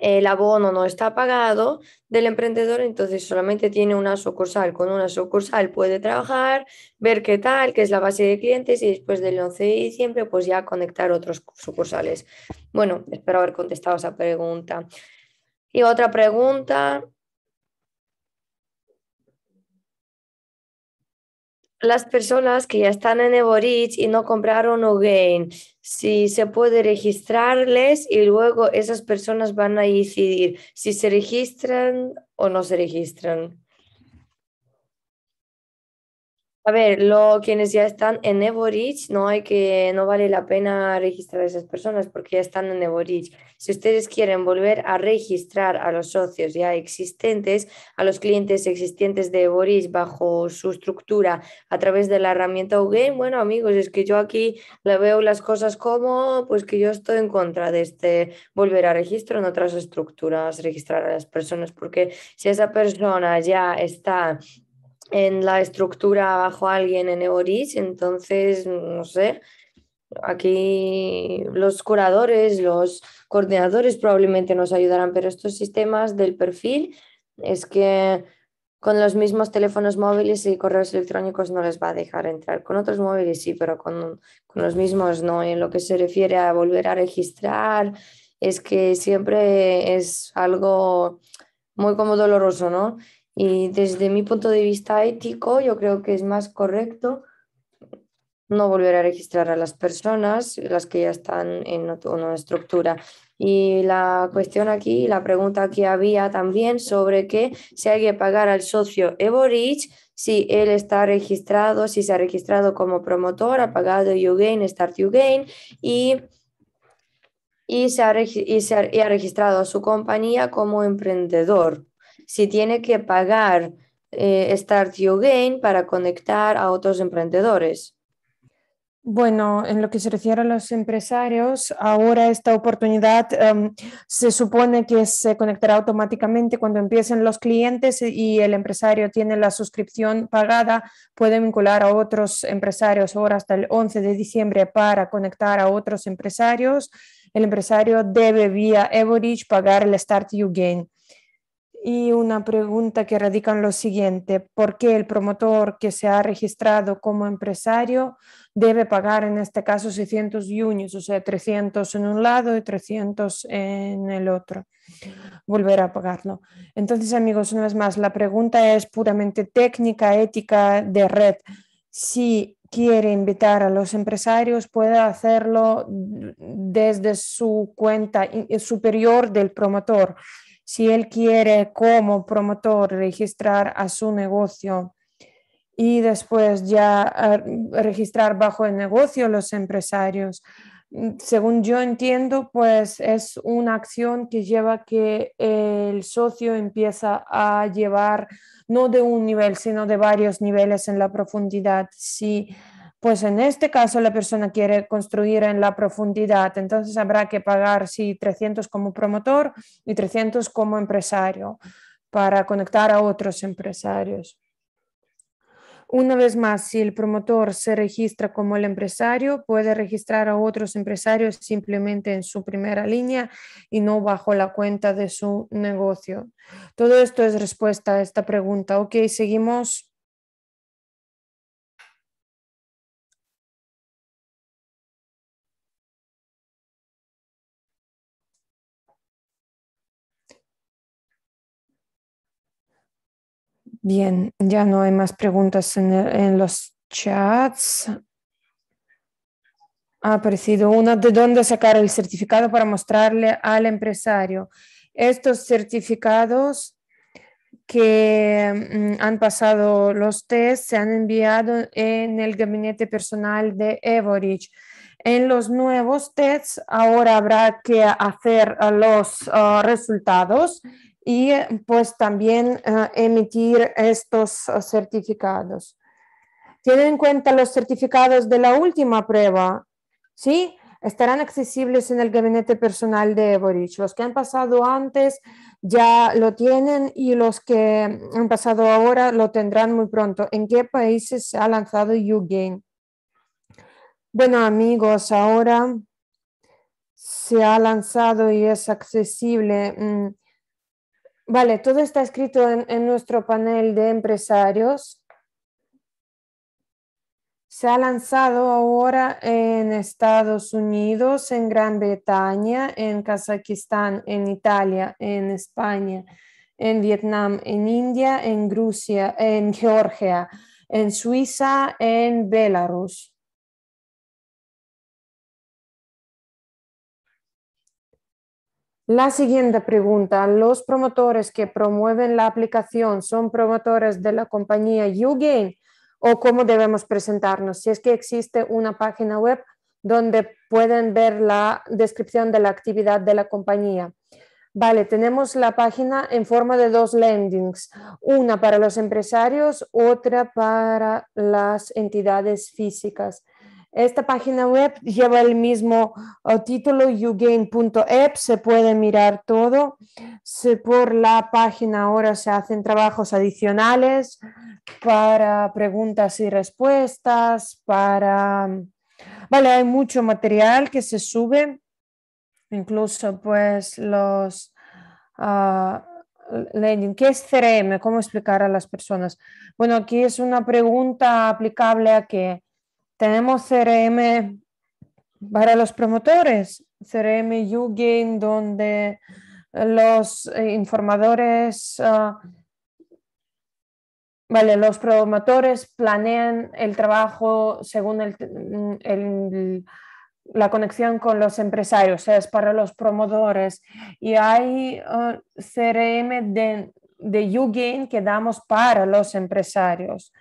el abono no está pagado del emprendedor, entonces solamente tiene una sucursal. Con una sucursal puede trabajar, ver qué tal, qué es la base de clientes y después del 11 de diciembre pues ya conectar otros sucursales. Bueno, espero haber contestado esa pregunta. Y otra pregunta. Las personas que ya están en Eborich y no compraron Ugain, si se puede registrarles y luego esas personas van a decidir si se registran o no se registran. A ver, quienes ya están en Eborich, no hay que, no vale la pena registrar a esas personas porque ya están en Eborich. Si ustedes quieren volver a registrar a los socios ya existentes, a los clientes existentes de Boris bajo su estructura a través de la herramienta UGame, bueno amigos, es que yo aquí le veo las cosas como, pues que yo estoy en contra de este volver a registro en otras estructuras, registrar a las personas, porque si esa persona ya está en la estructura bajo alguien en Eboris, entonces, no sé, aquí los curadores, los coordinadores probablemente nos ayudarán, pero estos sistemas del perfil es que con los mismos teléfonos móviles y correos electrónicos no les va a dejar entrar. Con otros móviles sí, pero con, con los mismos no. En lo que se refiere a volver a registrar, es que siempre es algo muy como doloroso, ¿no? Y desde mi punto de vista ético, yo creo que es más correcto no volver a registrar a las personas, las que ya están en una estructura. Y la cuestión aquí, la pregunta que había también sobre que si hay que pagar al socio Eborich, si él está registrado, si se ha registrado como promotor, ha pagado YouGain, Start YouGain y, y, se ha, y se registrado a su compañía como emprendedor. Si tiene que pagar eh, Start YouGain para conectar a otros emprendedores. Bueno, en lo que se refiere a los empresarios, ahora esta oportunidad em, se supone que se conectará automáticamente cuando empiecen los clientes y el empresario tiene la suscripción pagada, puede vincular a otros empresarios ahora hasta el 11 de diciembre para conectar a otros empresarios. El empresario debe vía Everage pagar el Start You Gain. Y una pregunta que radica en lo siguiente, ¿por qué el promotor que se ha registrado como empresario debe pagar en este caso 600 juniors, o sea, 300 en un lado y 300 en el otro? Volver a pagarlo. Entonces, amigos, una vez más, la pregunta es puramente técnica, ética de red. Si quiere invitar a los empresarios puede hacerlo desde su cuenta superior del promotor si él quiere como promotor registrar a su negocio y después ya ah, registrar bajo el negocio los empresarios. Según yo entiendo, pues es una acción que lleva que el socio empieza a llevar no de un nivel, sino de varios niveles en la profundidad. Si pues en este caso la persona quiere construir en la profundidad, entonces habrá que pagar sí 300 como promotor y 300 como empresario para conectar a otros empresarios. Una vez más, si el promotor se registra como el empresario, puede registrar a otros empresarios simplemente en su primera línea y no bajo la cuenta de su negocio. Todo esto es respuesta a esta pregunta. Ok, seguimos Bien, ya no hay más preguntas en, los chats. Ha aparecido una de dónde sacar el certificado para mostrarle al empresario. Estos certificados que mm, han pasado los test se han enviado en el gabinete personal de Everidge. En los nuevos tests ahora habrá que hacer ah, los ah, resultados y eh, pues también ah, emitir estos ah, certificados. Tienen en cuenta los certificados de la última prueba, ¿sí? Estarán accesibles en el gabinete personal de Evorich. Los que han pasado antes ya lo tienen y los que han pasado ahora lo tendrán muy pronto. ¿En qué países se ha lanzado YouGain? Bueno, amigos, ahora se ha lanzado y es accesible. Mm, Vale, todo está escrito en, nuestro panel de empresarios. Se ha lanzado ahora en Estados Unidos, en Gran Bretaña, en Kazajistán, en Italia, en España, en Vietnam, en India, en Rusia, en Georgia, en Suiza, en Belarus. La siguiente pregunta. ¿Los promotores que promueven la aplicación son promotores de la compañía YouGain o cómo debemos presentarnos? Si es que existe una página web donde pueden ver la descripción de la actividad de la compañía. Vale, tenemos la página en forma de dos landings, una para los empresarios, otra para las entidades físicas. Esta página web lleva el mismo oh, título, yougain.app, e se puede mirar todo. por la página ahora se hacen trabajos adicionales para preguntas y respuestas, para... Vale, hay mucho material que se sube, incluso pues los... Ah, ¿qué es CRM? ¿Cómo explicar a las personas? Bueno, aquí es una pregunta aplicable a que tenemos CRM para los promotores, CRM YouGain, donde los eh, informadores, ah, vale, los promotores planean el trabajo según mm, la conexión con los empresarios, es para los promotores. Y hay ah, CRM de, de YouGain que damos para los empresarios.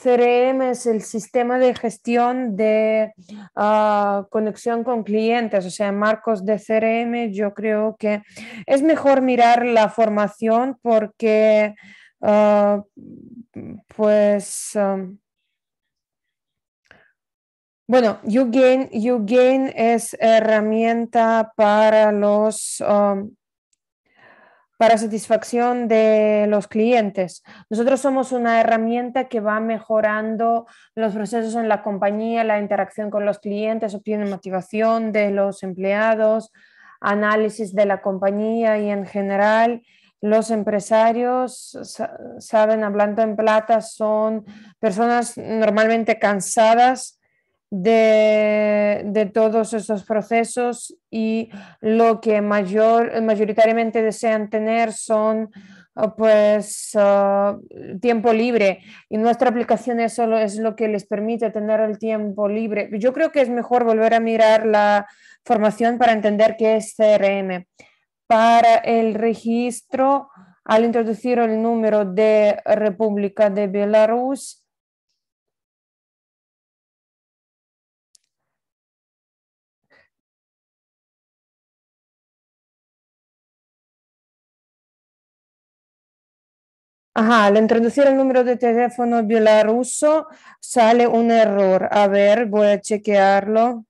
CRM es el sistema de gestión de ah, conexión con clientes, o sea, marcos de CRM yo creo que es mejor mirar la formación porque uh, pues... you bueno, you gain es herramienta para los para satisfacción de los clientes. Nosotros somos una herramienta que va mejorando los procesos en la compañía, la interacción con los clientes, obtiene motivación de los empleados, análisis de la compañía y en general los empresarios, saben, hablando en plata, son personas normalmente cansadas de, todos esos procesos y lo que mayor, mayoritariamente desean tener son oh, pues oh, tiempo libre y nuestra aplicación es lo que les permite tener el tiempo libre. Yo creo que es mejor volver a mirar la formación para entender qué es CRM. Para el registro, al introducir el número de República de Belarus, Ajá, al introducir el número de teléfono bielorruso sale un error. A ver, voy a chequearlo.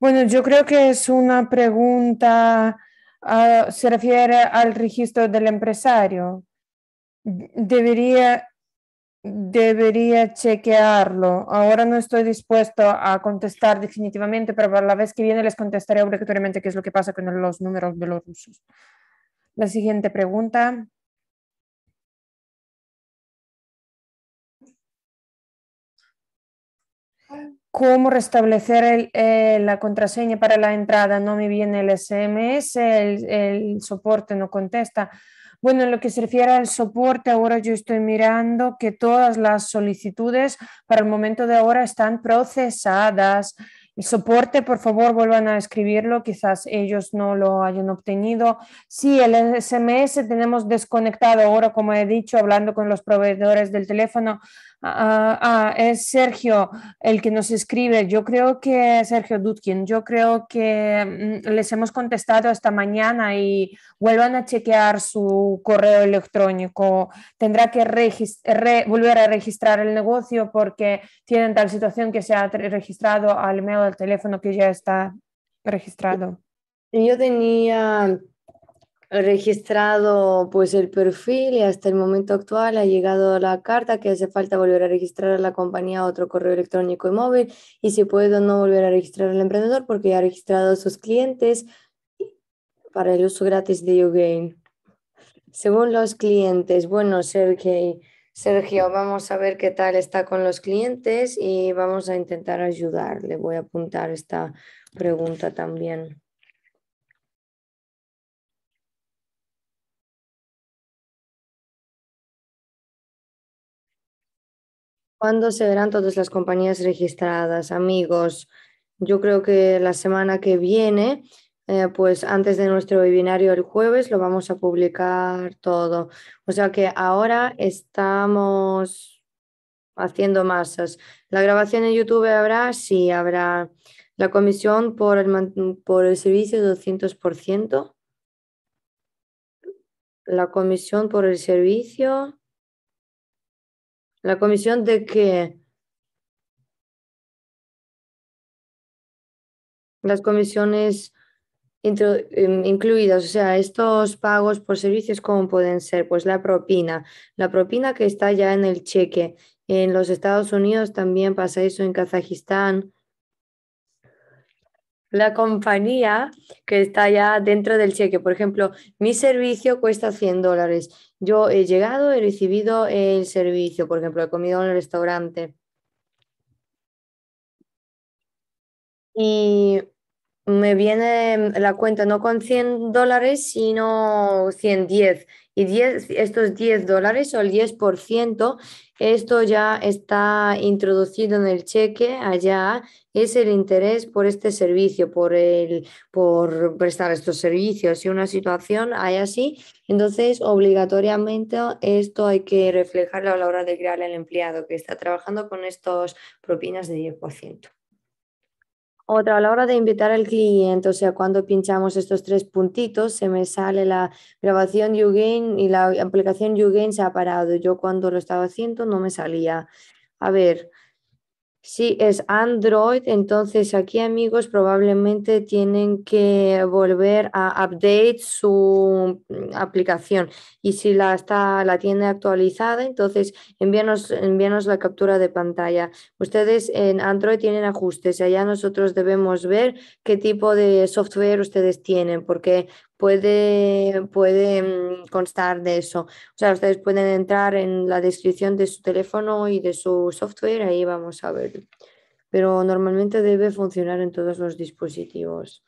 Bueno, yo creo que es una pregunta, ah, se refiere al registro del empresario. Debería, debería chequearlo. Ahora no estoy dispuesto a contestar definitivamente, pero la vez que viene les contestaré obligatoriamente qué es lo que pasa con los números de los rusos. La siguiente pregunta. cómo restablecer eh, la contraseña para la entrada, no me viene el SMS, el, el, soporte no contesta. Bueno, en lo que se refiere al soporte, ahora yo estoy mirando que todas las solicitudes para el momento de ahora están procesadas. El soporte, por favor, vuelvan a escribirlo, quizás ellos no lo hayan obtenido. Sí, el SMS tenemos desconectado ahora, como he dicho, hablando con los proveedores del teléfono, Ah, ah, es Sergio el que nos escribe. Yo creo que Sergio Dudkin, yo creo que mm, les hemos contestado esta mañana y vuelvan a chequear su correo electrónico. Tendrá que volver a registrar el negocio porque tienen tal situación que se ha registrado al email, del teléfono que ya está registrado. Yo tenía registrado pues el perfil y hasta el momento actual ha llegado la carta que hace falta volver a registrar a la compañía a otro correo electrónico y móvil y si puedo no volver a registrar al emprendedor porque ya ha registrado sus clientes para el uso gratis de YouGain. Según los clientes, bueno, Sergio, vamos a ver qué tal está con los clientes y vamos a intentar ayudarle voy a apuntar esta pregunta también. ¿Cuándo se verán todas las compañías registradas, amigos? Yo creo que la semana que viene, eh, pues antes de nuestro webinario el jueves, lo vamos a publicar todo. O sea que ahora estamos haciendo masas. ¿La grabación en YouTube habrá? Sí, habrá. ¿La comisión por el, por el servicio 200%? La comisión por el servicio la comisión de que las comisiones em, incluidas, o sea, estos pagos por servicios, ¿cómo pueden ser? Pues la propina, la propina que está ya en el cheque. En los Estados Unidos también pasa eso, en Kazajistán, la compañía que está ya dentro del cheque. Por ejemplo, mi servicio cuesta 100 dólares. Yo he llegado, he recibido el servicio. Por ejemplo, he comido en el restaurante. Y me viene la cuenta no con 100 dólares, sino 110. Y 10, estos 10 dólares o el 10%, esto ya está introducido en el cheque allá es el interés por este servicio, por, el, por prestar estos servicios. y una situación hay así, entonces obligatoriamente esto hay que reflejarlo a la hora de crear el empleado que está trabajando con estas propinas de 10%. Otra, a la hora de invitar al cliente, o sea, cuando pinchamos estos tres puntitos, se me sale la grabación YouGain y la aplicación YouGain se ha parado. Yo cuando lo estaba haciendo no me salía. A ver, si es Android, entonces aquí amigos probablemente tienen que volver a update su mm, aplicación. Y si la, está, la tiene actualizada, entonces envíanos, envíanos la captura de pantalla. Ustedes en Android tienen ajustes y allá nosotros debemos ver qué tipo de software ustedes tienen, porque puede, mm, constar de eso. O sea, ustedes pueden entrar en la descripción de su teléfono y de su software, ahí vamos a ver. Pero normalmente debe funcionar en todos los dispositivos.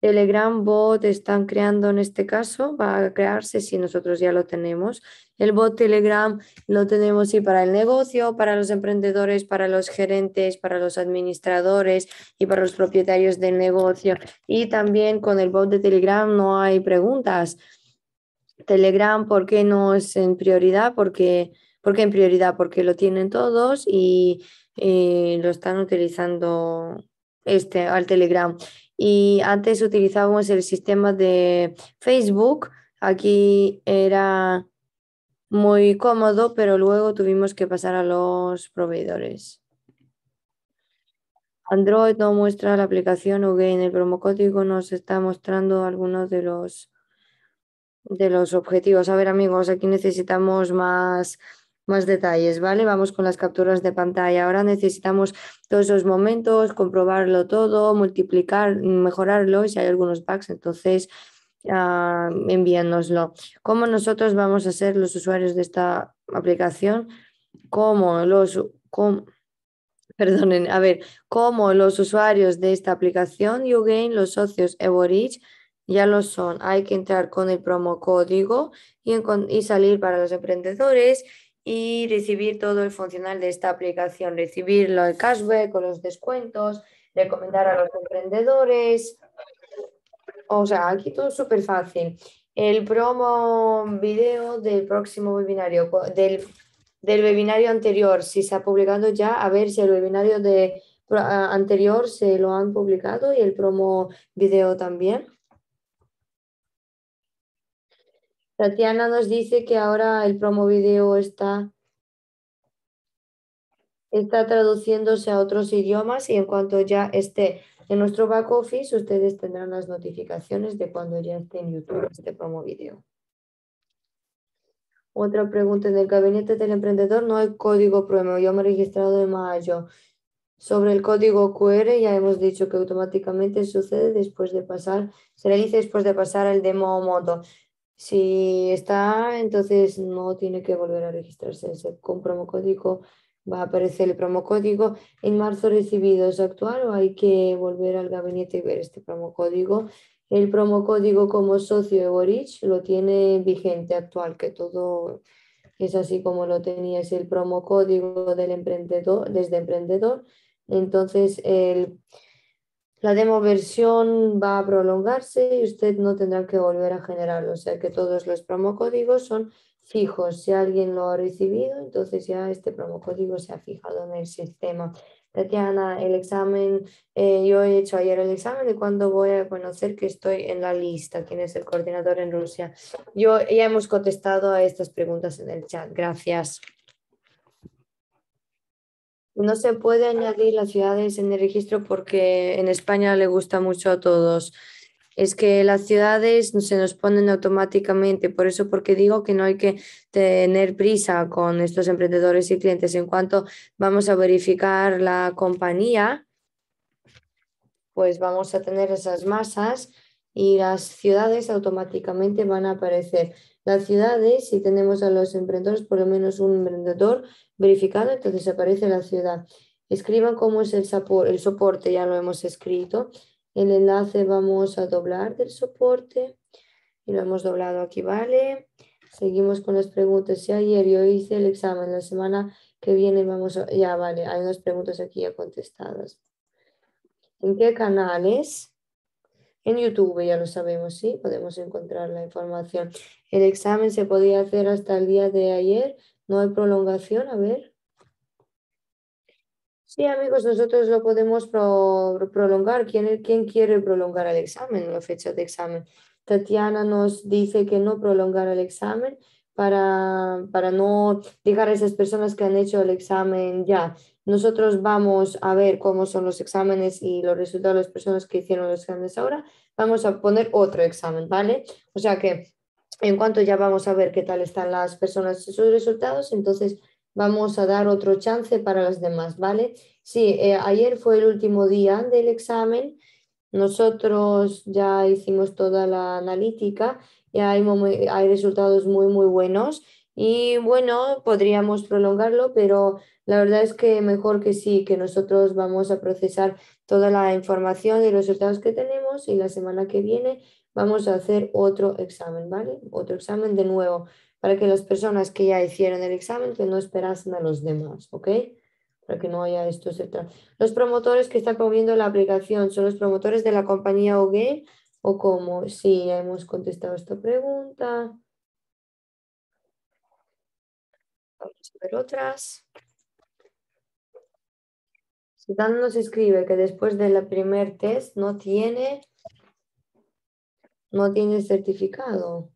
Telegram bot están creando en este caso, va a crearse si nosotros ya lo tenemos. El bot Telegram lo tenemos y para el negocio, para los emprendedores, para los gerentes, para los administradores y para los propietarios del negocio. Y también con el bot de Telegram no hay preguntas. Telegram, ¿por qué no es en prioridad? Porque, ¿Por qué en prioridad? Porque lo tienen todos y, eh, lo están utilizando este, al Telegram y antes utilizábamos el sistema de Facebook. Aquí era muy cómodo, pero luego tuvimos que pasar a los proveedores. Android no muestra la aplicación en El promocódigo nos está mostrando algunos de los, de los objetivos. A ver, amigos, aquí necesitamos más más detalles, ¿vale? Vamos con las capturas de pantalla. Ahora necesitamos todos los momentos, comprobarlo todo, multiplicar, mejorarlo y si hay algunos bugs, entonces uh, envíennoslo. ¿Cómo nosotros vamos a ser los usuarios de esta aplicación? ¿Cómo los... perdonen, a ver, ¿Cómo los usuarios de esta aplicación YouGain, los socios Evorich, ya lo son. Hay que entrar con el promo código y, y salir para los emprendedores y recibir todo el funcional de esta aplicación, recibir en cashback con los descuentos, recomendar a los emprendedores. O sea, aquí todo súper fácil. El promo video del próximo webinario, del, del webinario anterior, si se ha publicado ya, a ver si el webinario de, anterior se lo han publicado y el promo video también. Tatiana nos dice que ahora el promo video está, está traduciéndose a otros idiomas y en cuanto ya esté en nuestro back office, ustedes tendrán las notificaciones de cuando ya esté en YouTube este promo video. Otra pregunta en el gabinete del emprendedor, no hay código promo. Yo me he registrado en mayo. Sobre el código QR ya hemos dicho que automáticamente sucede después de pasar, se realiza después de pasar el demo modo. Si está, entonces no tiene que volver a registrarse. Con promocódigo va a aparecer el promocódigo en marzo recibido. ¿Es actual o hay que volver al gabinete y ver este promocódigo? El promocódigo como socio de Borich lo tiene vigente actual, que todo es así como lo tenías Es el promocódigo del emprendedor, desde emprendedor. Entonces, el la demoversión va a prolongarse y usted no tendrá que volver a generarlo. O sea que todos los promocódigos son fijos. Si alguien lo ha recibido, entonces ya este promocódigo se ha fijado en el sistema. Tatiana, el examen, eh, yo he hecho ayer el examen y cuando voy a conocer que estoy en la lista, quién es el coordinador en Rusia. Yo ya hemos contestado a estas preguntas en el chat. Gracias. No se puede añadir las ciudades en el registro porque en España le gusta mucho a todos. Es que las ciudades se nos ponen automáticamente, por eso porque digo que no hay que tener prisa con estos emprendedores y clientes. En cuanto vamos a verificar la compañía, pues vamos a tener esas masas y las ciudades automáticamente van a aparecer. Las ciudades, si tenemos a los emprendedores, por lo menos un emprendedor, verificado, entonces aparece la ciudad. Escriban cómo es el, el soporte, ya lo hemos escrito. El enlace vamos a doblar del soporte y lo hemos doblado aquí, ¿vale? Seguimos con las preguntas. Si ayer yo hice el examen, la semana que viene vamos a... Ya, vale, hay unas preguntas aquí ya contestadas. ¿En qué canales? En YouTube, ya lo sabemos, sí, podemos encontrar la información. El examen se podía hacer hasta el día de ayer, no hay prolongación, a ver. Sí, amigos, nosotros lo podemos prolongar. ¿Quién, quiere prolongar el examen, la fecha de examen? Tatiana nos dice que no prolongar el examen para, para no dejar a esas personas que han hecho el examen ya. Nosotros vamos a ver cómo son los exámenes y los resultados de las personas que hicieron los exámenes ahora. Vamos a poner otro examen, ¿vale? O sea que en cuanto ya vamos a ver qué tal están las personas y sus resultados, entonces vamos a dar otro chance para las demás, ¿vale? Sí, eh, ayer fue el último día del examen, nosotros ya hicimos toda la analítica, y hay, hay resultados muy, muy buenos y bueno, podríamos prolongarlo, pero la verdad es que mejor que sí, que nosotros vamos a procesar toda la información y los resultados que tenemos y la semana que viene vamos a hacer otro examen, ¿vale? Otro examen de nuevo, para que las personas que ya hicieron el examen, que no esperasen a los demás, ¿ok? Para que no haya esto. Los promotores que están promoviendo la aplicación son los promotores de la compañía OGE o cómo. Sí, ya hemos contestado esta pregunta. Vamos a ver otras. Dan nos escribe que después del primer test no tiene no tiene certificado.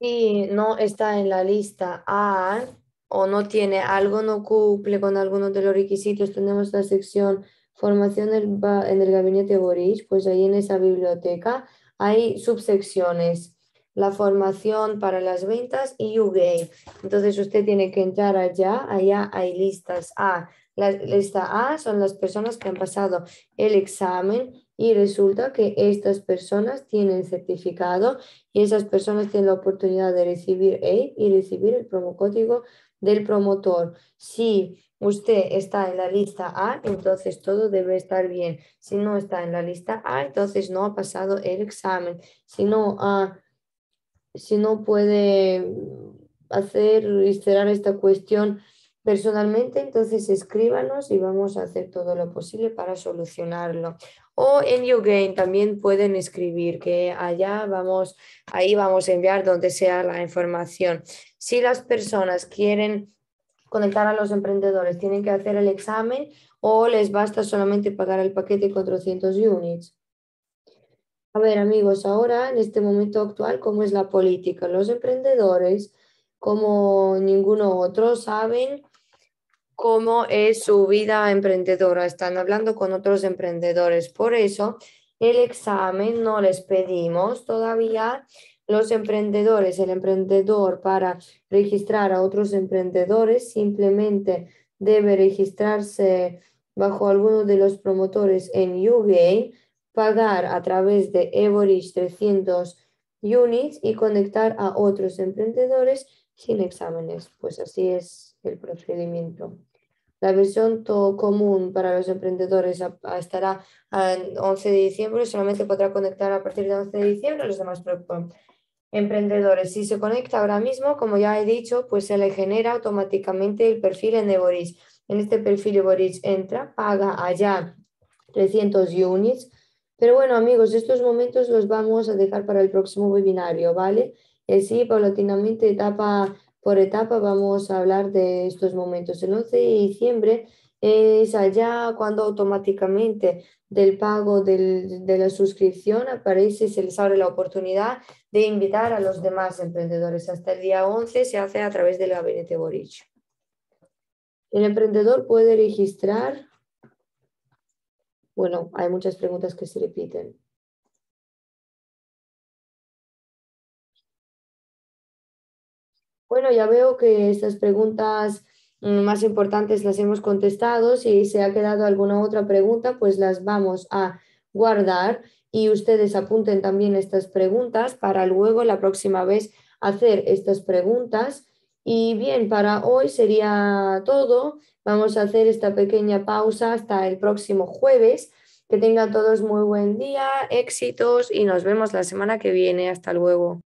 si no está en la lista A o no tiene algo, no cumple con alguno de los requisitos, tenemos la sección formación en el gabinete Boris. pues ahí en esa biblioteca hay subsecciones, la formación para las ventas y UGA. Entonces usted tiene que entrar allá, allá hay listas A, la lista A son las personas que han pasado el examen y resulta que estas personas tienen certificado y esas personas tienen la oportunidad de recibir A e y recibir el promocódigo del promotor. Si usted está en la lista A, entonces todo debe estar bien. Si no está en la lista A, entonces no ha pasado el examen. Si no, ah, si no puede hacer, cerrar esta cuestión personalmente, entonces escríbanos y vamos a hacer todo lo posible para solucionarlo. O en YouGain también pueden escribir, que allá vamos, ahí vamos a enviar donde sea la información. Si las personas quieren conectar a los emprendedores, tienen que hacer el examen o les basta solamente pagar el paquete 400 units. A ver, amigos, ahora en este momento actual, ¿cómo es la política? Los emprendedores, como ninguno otro, saben cómo es su vida emprendedora. Están hablando con otros emprendedores. Por eso, el examen no les pedimos todavía los emprendedores, el emprendedor para registrar a otros emprendedores simplemente debe registrarse bajo alguno de los promotores en UBA, pagar a través de Everish 300 units y conectar a otros emprendedores sin exámenes. Pues así es el procedimiento. La versión común para los emprendedores estará el 11 de diciembre y solamente podrá conectar a partir del 11 de diciembre los demás emprendedores. Si se conecta ahora mismo, como ya he dicho, pues se le genera automáticamente el perfil en eboris En este perfil eboris entra, paga allá 300 units. Pero bueno, amigos, estos momentos los vamos a dejar para el próximo webinario, ¿vale? Sí, paulatinamente etapa por etapa vamos a hablar de estos momentos. El 11 de diciembre es allá cuando automáticamente del pago de la suscripción aparece y se les abre la oportunidad de invitar a los demás emprendedores. Hasta el día 11 se hace a través del gabinete Boric. El emprendedor puede registrar. Bueno, hay muchas preguntas que se repiten. Bueno, ya veo que estas preguntas mm, más importantes las hemos contestado. Si se ha quedado alguna otra pregunta, pues las vamos a guardar y ustedes apunten también estas preguntas para luego la próxima vez hacer estas preguntas. Y bien, para hoy sería todo. Vamos a hacer esta pequeña pausa hasta el próximo jueves. Que tengan todos muy buen día, éxitos y nos vemos la semana que viene. Hasta luego.